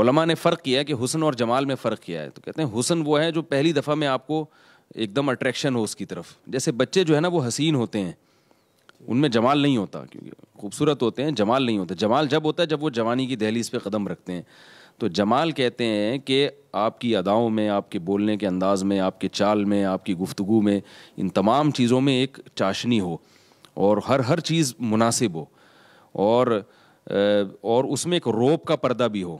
[SPEAKER 2] علماء نے فرق کیا ہے کہ حسن اور جمال میں فرق کیا ہے تو کہتے ہیں حسن وہ ہے جو پہلی دفعہ میں آپ کو ایک دم اٹریکشن ہو اس کی طرف جیسے بچے جو ہے نا وہ حسین ہوتے ہیں ان میں جمال نہیں ہوتا کیونکہ خوبصورت ہوتے ہیں جمال نہیں ہوتا جمال جب ہوتا ہے جب وہ جوانی کی دہلیز پہ قدم رکھتے ہیں تو جمال کہتے ہیں کہ آپ کی اداؤں میں آپ کے بولنے کے انداز میں آپ کے چال میں آپ کی گفتگو میں ان تمام چیزوں میں ایک چاشنی ہو اور ہر ہر چیز مناسب ہو اور اور اس میں ایک روپ کا پردہ بھی ہو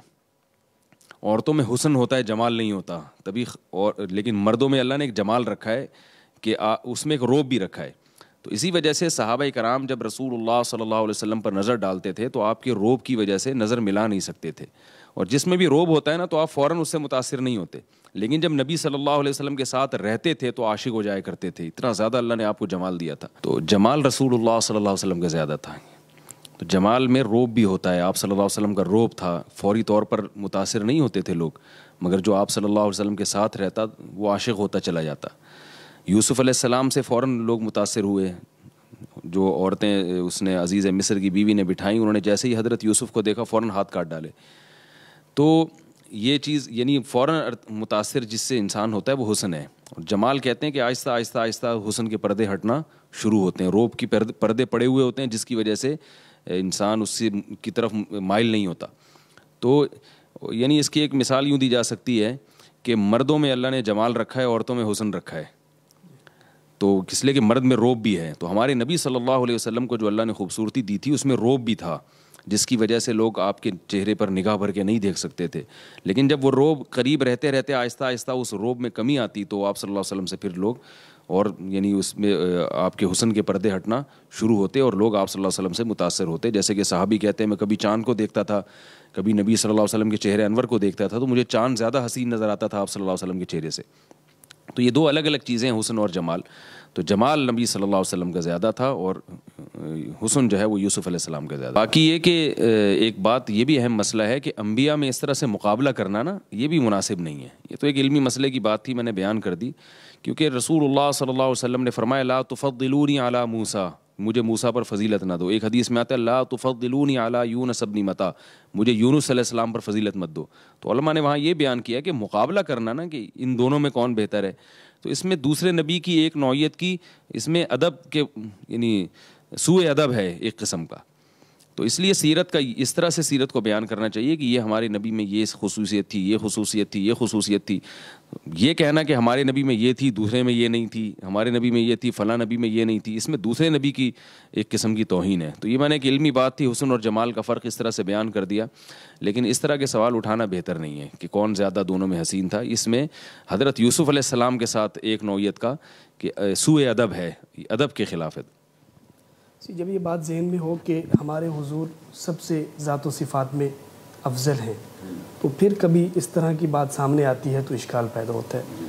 [SPEAKER 2] عورتوں میں حسن ہوتا ہے جمال نہیں ہوتا تبھی اور لیکن مردوں میں اللہ نے ایک جمال رکھا ہے کہ اس میں ایک روپ بھی رکھا ہے تو اسی وجہ سے صحابہ کرام جب رسول اللہ صلی اللہ علیہ وسلم پر نظر ڈالتے تھے تو آپ کے روب کی وجہ سے نظر ملا نہیں سکتے تھے اور جس میں بھی روب ہوتا ہے نا تو آپ فوراً اس سے متاثر نہیں ہوتے لیکن جب نبی صلی اللہ علیہ وسلم کے ساتھ رہتے تھے تو عاشق ہو جایا کرتے تھے اتنا زیادہ اللہ نے آپ کو جمال دیا تھا تو جمال رسول اللہ صلی اللہ علیہ وسلم کا زیادہ تھا تو جمال میں روب بھی ہوتا ہے آپ صلی اللہ علیہ وسلم کا روب تھا فوری طور پر متاثر نہیں ہوتے تھے لوگ مگر جو آپ صلی اللہ علیہ وسلم کے ساتھ رہتا وہ عاشق ہوتا چلا جاتا یوسف علیہ السلام سے فوراً لوگ متاثر ہوئے جو عورتیں اس نے عزیز مصر کی بیوی نے بٹھائیں انہوں نے جیسے ہی حضرت یوسف کو دیکھا فوراً ہاتھ کاٹ ڈالے تو یہ چیز یعنی فوراً متاثر جس سے انسان ہوتا ہے وہ حسن ہے اور جمال کہتے ہیں کہ آہستہ آہستہ آہستہ حسن کے پردے ہٹنا شروع ہوتے ہیں روب کی پردے پڑے ہوئے ہوتے ہیں جس کی وجہ سے انسان اس سے کی طرف مائل نہیں ہوتا تو یعنی اس کی ایک مثال یوں دی جا سکتی ہے کہ مردوں میں اللہ نے جمال رکھا ہے عورتوں میں حسن رکھا ہے تو لیے کہ مرد میں روب بھی ہے تو ہمارے نبی صلی اللہ علیہ وسلم کو جو اللہ نے خوبصورتی دی تھی اس میں روب بھی تھا جس کی وجہ سے لوگ آپ کے چہرے پر نگاہ بھر کے نہیں دیکھ سکتے تھے لیکن جب وہ روب قریب رہتے رہتے آہستہ آہستہ اس روب میں کمی آتی تو آپ صلی اللہ علیہ وسلم سے پھر لوگ اور یعنی اس میں آپ کے حسن کے پردے ہٹنا شروع ہوتے اور لوگ آپ صلی اللہ علیہ وسلم سے متاثر ہوتے جیسے کہ صاحبی کہتے ہیں میں کبھی چاند کو دیکھتا تھا کبھی نبی صلی اللہ علیہ وسلم کے چہرے انور کو دیکھتا تھا تو مجھے چاند زیادہ حسین نظر آتا تھا آپ صلی اللہ علیہ وسلم کے چہرے سے تو یہ دو الگ الگ چیزیں ہیں حسن اور جمال تو جمال نبی صلی اللہ علیہ وسلم کا زیادہ تھا اور حسن جو ہے وہ یوسف علیہ السلام کا زیادہ باقی یہ کہ ایک بات یہ بھی اہم مسئلہ ہے کہ انبیاء میں اس طرح سے مقابلہ کرنا نا یہ بھی مناسب نہیں ہے یہ تو ایک علمی مسئلے کی بات تھی میں نے بیان کر دی کیونکہ رسول اللہ صلی اللہ علیہ وسلم نے فرمایا لا تفضلونی علی موسیٰ مجھے موسا پر فضیلت نہ دو ایک حدیث میں ہے اللہ تو فقل علیٰ یونس ابنی متع مجھے یونس علیہ السلام پر فضیلت مت دو تو علماء نے وہاں یہ بیان کیا کہ مقابلہ کرنا نا کہ ان دونوں میں کون بہتر ہے تو اس میں دوسرے نبی کی ایک نوعیت کی اس میں ادب کے یعنی سوئے ادب ہے ایک قسم کا تو اس لیے سیرت کا اس طرح سے سیرت کو بیان کرنا چاہیے کہ یہ ہمارے نبی میں یہ خصوصیت تھی یہ خصوصیت تھی یہ خصوصیت تھی یہ کہنا کہ ہمارے نبی میں یہ تھی دوسرے میں یہ نہیں تھی ہمارے نبی میں یہ تھی فلاں نبی میں یہ نہیں تھی اس میں دوسرے نبی کی ایک قسم کی توہین ہے تو یہ میں نے ایک علمی بات تھی حسن اور جمال کا فرق اس طرح سے بیان کر دیا لیکن اس طرح کے سوال اٹھانا بہتر نہیں ہے کہ کون زیادہ دونوں میں حسین تھا اس میں حضرت یوسف علیہ السلام کے ساتھ ایک نوعیت کا کہ سوئے ادب ہے ادب کے خلاف ہے
[SPEAKER 1] جب یہ بات ذہن میں ہو کہ ہمارے حضور سب سے ذات و صفات میں افضل ہیں تو پھر کبھی اس طرح کی بات سامنے آتی ہے تو اشکال پیدا ہوتا ہے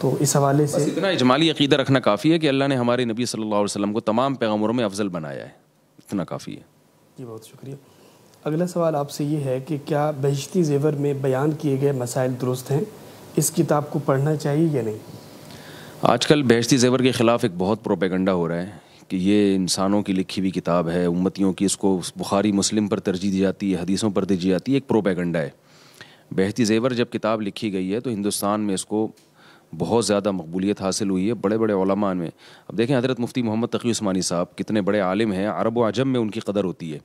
[SPEAKER 1] تو اس حوالے سے اتنا
[SPEAKER 2] اجمالی عقیدہ رکھنا کافی ہے کہ اللہ نے ہمارے نبی صلی اللہ علیہ وسلم کو تمام پیغمبروں میں افضل بنایا ہے اتنا کافی ہے
[SPEAKER 1] جی بہت شکریہ اگلا سوال آپ سے یہ ہے کہ کیا بہشتی زیور میں بیان کیے گئے مسائل درست ہیں اس کتاب کو پڑھنا چاہیے یا نہیں
[SPEAKER 2] آج کل بہشتی زیور کے خلاف ایک بہت پروپیگنڈا ہو رہا ہے کہ یہ انسانوں کی لکھی ہوئی کتاب ہے امتیوں کی اس کو بخاری مسلم پر ترجیح دی جاتی ہے حدیثوں پر ترجیح جاتی ہے ایک پروپیگنڈا ہے بہتی زیور جب کتاب لکھی گئی ہے تو ہندوستان میں اس کو بہت زیادہ مقبولیت حاصل ہوئی ہے بڑے بڑے علماء میں اب دیکھیں حضرت مفتی محمد تقی عثمانی صاحب کتنے بڑے عالم ہیں عرب و عجم میں ان کی قدر ہوتی ہے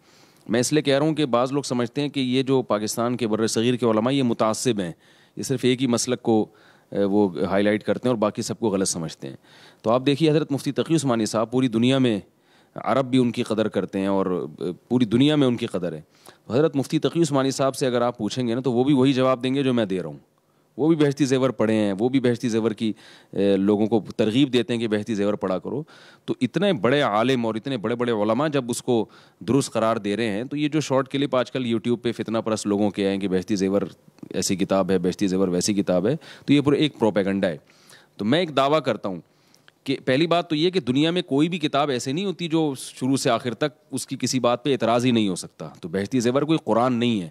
[SPEAKER 2] میں اس لیے کہہ رہا ہوں کہ بعض لوگ سمجھتے ہیں کہ یہ جو پاکستان کے بر صغیر کے علماء یہ متعصب ہیں یہ صرف ایک ہی مسلک کو وہ ہائی لائٹ کرتے ہیں اور باقی سب کو غلط سمجھتے ہیں تو آپ دیکھیے حضرت مفتی تقی عثمانی صاحب پوری دنیا میں عرب بھی ان کی قدر کرتے ہیں اور پوری دنیا میں ان کی قدر ہے تو حضرت مفتی تقی عثمانی صاحب سے اگر آپ پوچھیں گے نا تو وہ بھی وہی جواب دیں گے جو میں دے رہا ہوں وہ بھی بہشتی زیور پڑھے ہیں وہ بھی بہشتی زیور کی لوگوں کو ترغیب دیتے ہیں کہ بہشتی زیور پڑھا کرو تو اتنے بڑے عالم اور اتنے بڑے بڑے علماء جب اس کو درست قرار دے رہے ہیں تو یہ جو شارٹ کلپ آج کل یوٹیوب پہ فتنہ پرست لوگوں کے ہیں کہ بہشتی زیور ایسی کتاب ہے بہشتی زیور ویسی کتاب ہے تو یہ پورا ایک پروپیگنڈا ہے تو میں ایک دعویٰ کرتا ہوں کہ پہلی بات تو یہ کہ دنیا میں کوئی بھی کتاب ایسے نہیں ہوتی جو شروع سے آخر تک اس کی کسی بات پہ اعتراض ہی نہیں ہو سکتا تو بہشتی زیور کوئی قرآن نہیں ہے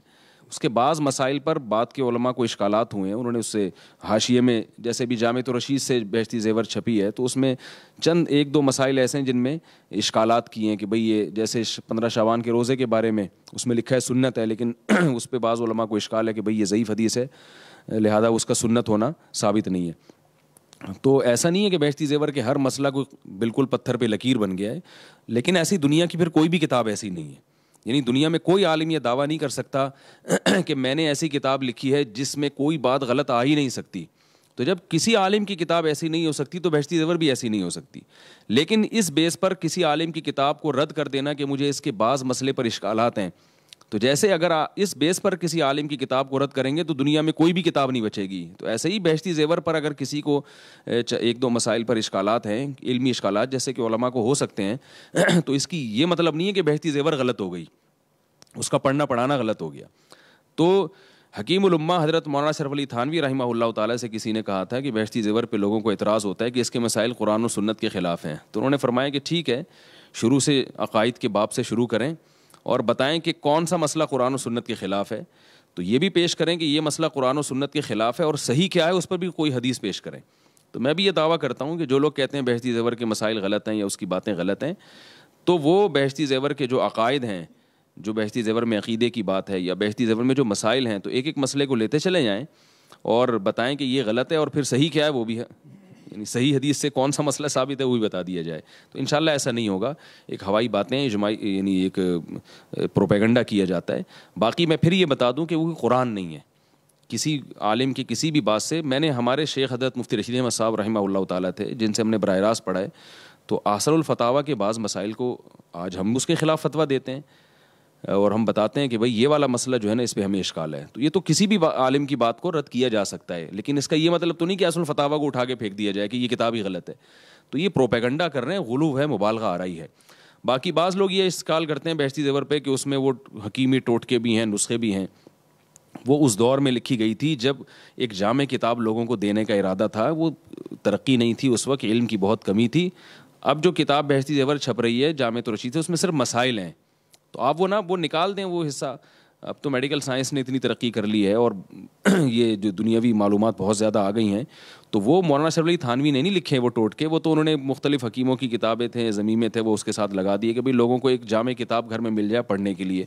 [SPEAKER 2] اس کے بعض مسائل پر بعد کے علماء کو اشکالات ہوئے ہیں انہوں نے اس سے حاشیے میں جیسے بھی جامع و رشید سے بہشتی زیور چھپی ہے تو اس میں چند ایک دو مسائل ایسے ہیں جن میں اشکالات کیے ہیں کہ بھئی یہ جیسے پندرہ شعبان کے روزے کے بارے میں اس میں لکھا ہے سنت ہے لیکن اس پہ بعض علماء کو اشکال ہے کہ بھئی یہ ضعیف حدیث ہے لہٰذا اس کا سنت ہونا ثابت نہیں ہے تو ایسا نہیں ہے کہ بیشتی زیور کے ہر مسئلہ کو بالکل پتھر پہ لکیر بن گیا ہے لیکن ایسی دنیا کی پھر کوئی بھی کتاب ایسی نہیں ہے یعنی دنیا میں کوئی عالم یہ دعویٰ نہیں کر سکتا کہ میں نے ایسی کتاب لکھی ہے جس میں کوئی بات غلط آ ہی نہیں سکتی تو جب کسی عالم کی کتاب ایسی نہیں ہو سکتی تو بحشتی زیور بھی ایسی نہیں ہو سکتی لیکن اس بیس پر کسی عالم کی کتاب کو رد کر دینا کہ مجھے اس کے بعض مسئلے پر اشکالات ہیں تو جیسے اگر اس بیس پر کسی عالم کی کتاب کو رد کریں گے تو دنیا میں کوئی بھی کتاب نہیں بچے گی تو ایسے ہی بحشتی زیور پر اگر کسی کو ایک دو مسائل پر اشکالات ہیں علمی اشکالات جیسے کہ علماء کو ہو سکتے ہیں تو اس کی یہ مطلب نہیں ہے کہ بہشتی زیور غلط ہو گئی اس کا پڑھنا پڑھانا غلط ہو گیا تو حکیم الامہ حضرت مولانا شرف علی تھانوی رحمہ اللہ تعالیٰ سے کسی نے کہا تھا کہ بحشتی زیور پہ لوگوں کو اعتراض ہوتا ہے کہ اس کے مسائل قرآن و سنت کے خلاف ہیں تو انہوں نے فرمایا کہ ٹھیک ہے شروع سے عقائد کے باب سے شروع کریں اور بتائیں کہ کون سا مسئلہ قرآن و سنت کے خلاف ہے تو یہ بھی پیش کریں کہ یہ مسئلہ قرآن و سنت کے خلاف ہے اور صحیح کیا ہے اس پر بھی کوئی حدیث پیش کریں تو میں بھی یہ دعویٰ کرتا ہوں کہ جو لوگ کہتے ہیں بحثی زیور کے مسائل غلط ہیں یا اس کی باتیں غلط ہیں تو وہ بہشتی زیور کے جو عقائد ہیں جو بحثی زیور میں عقیدے کی بات ہے یا بحثی زیور میں جو مسائل ہیں تو ایک ایک مسئلے کو لیتے چلے جائیں اور بتائیں کہ یہ غلط ہے اور پھر صحیح کیا ہے وہ بھی ہے یعنی صحیح حدیث سے کون سا مسئلہ ثابت ہے وہ بھی بتا دیا جائے تو ان شاء اللہ ایسا نہیں ہوگا ایک ہوائی باتیں اجماعی یعنی ایک پروپیگنڈا کیا جاتا ہے باقی میں پھر یہ بتا دوں کہ وہ قرآن نہیں ہے کسی عالم کی کسی بھی بات سے میں نے ہمارے شیخ حضرت مفتی رشید احمد صاحب رحمہ اللہ تعالیٰ تھے جن سے ہم نے براہ راست پڑھا ہے تو آثر الفتاوہ کے بعض مسائل کو آج ہم اس کے خلاف فتویٰ دیتے ہیں اور ہم بتاتے ہیں کہ بھائی یہ والا مسئلہ جو ہے نا اس پہ ہمیں اشکال ہے تو یہ تو کسی بھی عالم کی بات کو رد کیا جا سکتا ہے لیکن اس کا یہ مطلب تو نہیں کہ اصل فتح کو اٹھا کے پھینک دیا جائے کہ یہ کتاب ہی غلط ہے تو یہ پروپیگنڈا کر رہے ہیں غلو ہے مبالغہ آ رہی ہے باقی بعض لوگ یہ اشکال کرتے ہیں بحثی زیور پہ کہ اس میں وہ حکیمی ٹوٹکے بھی ہیں نسخے بھی ہیں وہ اس دور میں لکھی گئی تھی جب ایک جامع کتاب لوگوں کو دینے کا ارادہ تھا وہ ترقی نہیں تھی اس وقت علم کی بہت کمی تھی اب جو کتاب بحثی زیور چھپ رہی ہے جامع ترشید سے اس میں صرف مسائل ہیں تو آپ وہ نا وہ نکال دیں وہ حصہ اب تو میڈیکل سائنس نے اتنی ترقی کر لی ہے اور یہ جو دنیاوی معلومات بہت زیادہ آ گئی ہیں تو وہ مولانا شرف علی تھانوی نے نہیں لکھے وہ ٹوٹ کے وہ تو انہوں نے مختلف حکیموں کی کتابیں تھیں زمینیں تھے وہ اس کے ساتھ لگا دیے کہ بھائی لوگوں کو ایک جامع کتاب گھر میں مل جائے پڑھنے کے لیے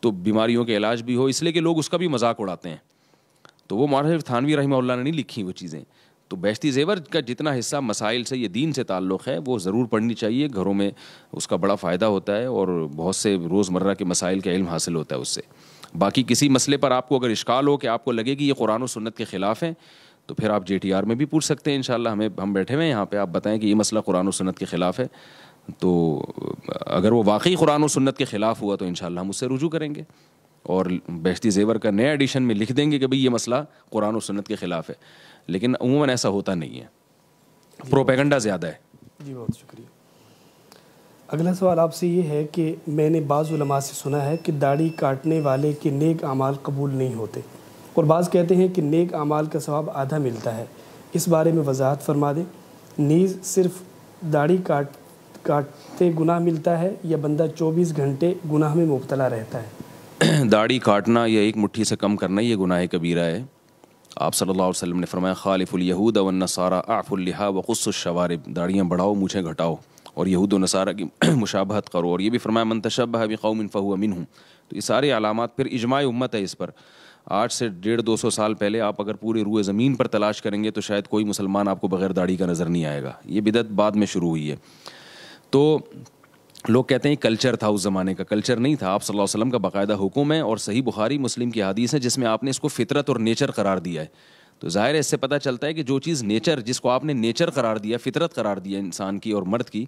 [SPEAKER 2] تو بیماریوں کے علاج بھی ہو اس لیے کہ لوگ اس کا بھی مذاق اڑاتے ہیں تو وہ مولانا شرف تھانوی رحمہ اللہ نے نہیں لکھی وہ چیزیں تو بیشتی زیور کا جتنا حصہ مسائل سے یہ دین سے تعلق ہے وہ ضرور پڑھنی چاہیے گھروں میں اس کا بڑا فائدہ ہوتا ہے اور بہت سے روز مرہ کے مسائل کا علم حاصل ہوتا ہے اس سے باقی کسی مسئلے پر آپ کو اگر اشکال ہو کہ آپ کو لگے گی یہ قرآن و سنت کے خلاف ہیں تو پھر آپ جے ٹی آر میں بھی پوچھ سکتے ہیں انشاءاللہ ہمیں ہم بیٹھے ہوئے ہیں یہاں پہ آپ بتائیں کہ یہ مسئلہ قرآن و سنت کے خلاف ہے تو اگر وہ واقعی قرآن و سنت کے خلاف ہوا تو انشاءاللہ ہم اس سے رجوع کریں گے اور بیشتی زیور کا نیا ایڈیشن میں لکھ دیں گے کہ بھائی یہ مسئلہ قرآن و سنت کے خلاف ہے لیکن عموماً ایسا ہوتا نہیں ہے جی، پروپیگنڈا زیادہ
[SPEAKER 1] ہے جی بہت شکریہ اگلا سوال آپ سے یہ ہے کہ میں نے بعض علماء سے سنا ہے کہ داڑھی کاٹنے والے کے نیک اعمال قبول نہیں ہوتے اور بعض کہتے ہیں کہ نیک اعمال کا ثواب آدھا ملتا ہے اس بارے میں وضاحت فرما دیں نیز صرف داڑھی کاٹ کاٹتے گناہ ملتا ہے یا بندہ چوبیس گھنٹے گناہ میں مبتلا رہتا ہے
[SPEAKER 2] داڑھی کاٹنا یا ایک مٹھی سے کم کرنا یہ گناہ کبیرہ ہے آپ صلی اللہ علیہ وسلم نے فرمایا خالف الہود و نصارہ آف الحا و الشوارب داڑیاں بڑھاؤ مجھے گھٹاؤ اور یہود و نصارہ کی مشابہت کرو اور یہ بھی فرمایا منتشبہ ابھی قوم فہو امن ہوں تو یہ سارے علامات پھر اجماع امت ہے اس پر آج سے ڈیڑھ دو سو سال پہلے آپ اگر پورے روئے زمین پر تلاش کریں گے تو شاید کوئی مسلمان آپ کو بغیر داڑھی کا نظر نہیں آئے گا یہ بدعت بعد میں شروع ہوئی ہے تو لوگ کہتے ہیں کلچر تھا اس زمانے کا کلچر نہیں تھا آپ صلی اللہ علیہ وسلم کا باقاعدہ حکم ہے اور صحیح بخاری مسلم کی حدیث ہے جس میں آپ نے اس کو فطرت اور نیچر قرار دیا ہے تو ظاہر ہے اس سے پتہ چلتا ہے کہ جو چیز نیچر جس کو آپ نے نیچر قرار دیا فطرت قرار دیا انسان کی اور مرد کی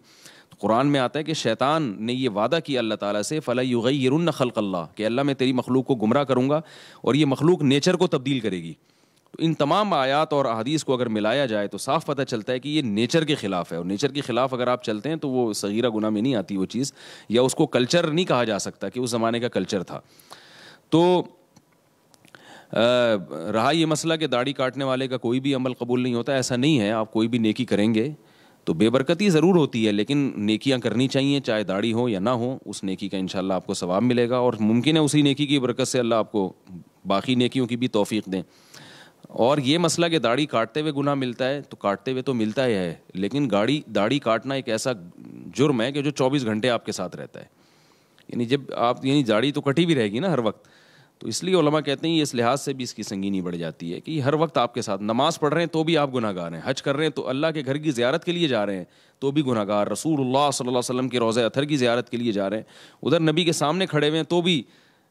[SPEAKER 2] تو قرآن میں آتا ہے کہ شیطان نے یہ وعدہ کیا اللہ تعالیٰ سے فلاں یوغ خلق اللہ کہ اللہ میں تیری مخلوق کو گمراہ کروں گا اور یہ مخلوق نیچر کو تبدیل کرے گی تو ان تمام آیات اور احادیث کو اگر ملایا جائے تو صاف پتہ چلتا ہے کہ یہ نیچر کے خلاف ہے اور نیچر کے خلاف اگر آپ چلتے ہیں تو وہ صغیرہ گناہ میں نہیں آتی وہ چیز یا اس کو کلچر نہیں کہا جا سکتا کہ اس زمانے کا کلچر تھا تو رہا یہ مسئلہ کہ داڑھی کاٹنے والے کا کوئی بھی عمل قبول نہیں ہوتا ایسا نہیں ہے آپ کوئی بھی نیکی کریں گے تو بے برکتی ضرور ہوتی ہے لیکن نیکیاں کرنی چاہیے چاہے داڑھی ہو یا نہ ہو اس نیکی کا انشاءاللہ آپ کو ثواب ملے گا اور ممکن ہے اسی نیکی کی برکت سے اللہ آپ کو باقی نیکیوں کی بھی توفیق دیں اور یہ مسئلہ کہ داڑھی کاٹتے ہوئے گناہ ملتا ہے تو کاٹتے ہوئے تو ملتا ہی ہے لیکن گاڑی داڑھی کاٹنا ایک ایسا جرم ہے کہ جو چوبیس گھنٹے آپ کے ساتھ رہتا ہے یعنی جب آپ یعنی داڑھی تو کٹی بھی رہے گی نا ہر وقت تو اس لیے علماء کہتے ہیں یہ اس لحاظ سے بھی اس کی سنگینی بڑھ جاتی ہے کہ ہر وقت آپ کے ساتھ نماز پڑھ رہے ہیں تو بھی آپ گناہ گار ہیں حج کر رہے ہیں تو اللہ کے گھر کی زیارت کے لیے جا رہے ہیں تو بھی گناہ گار رسول اللہ صلی اللہ علیہ وسلم کے روزۂ اطھر کی زیارت کے لیے جا رہے ہیں ادھر نبی کے سامنے کھڑے ہوئے ہیں تو بھی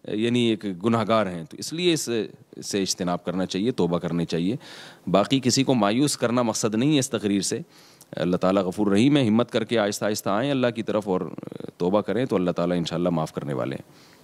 [SPEAKER 2] یعنی ایک گناہ گار ہیں تو اس لیے اس سے اجتناب کرنا چاہیے توبہ کرنی چاہیے باقی کسی کو مایوس کرنا مقصد نہیں ہے اس تقریر سے اللہ تعالیٰ غفور رحیم ہے ہمت کر کے آہستہ آہستہ آئیں اللہ کی طرف اور توبہ کریں تو اللہ تعالیٰ انشاءاللہ معاف کرنے والے ہیں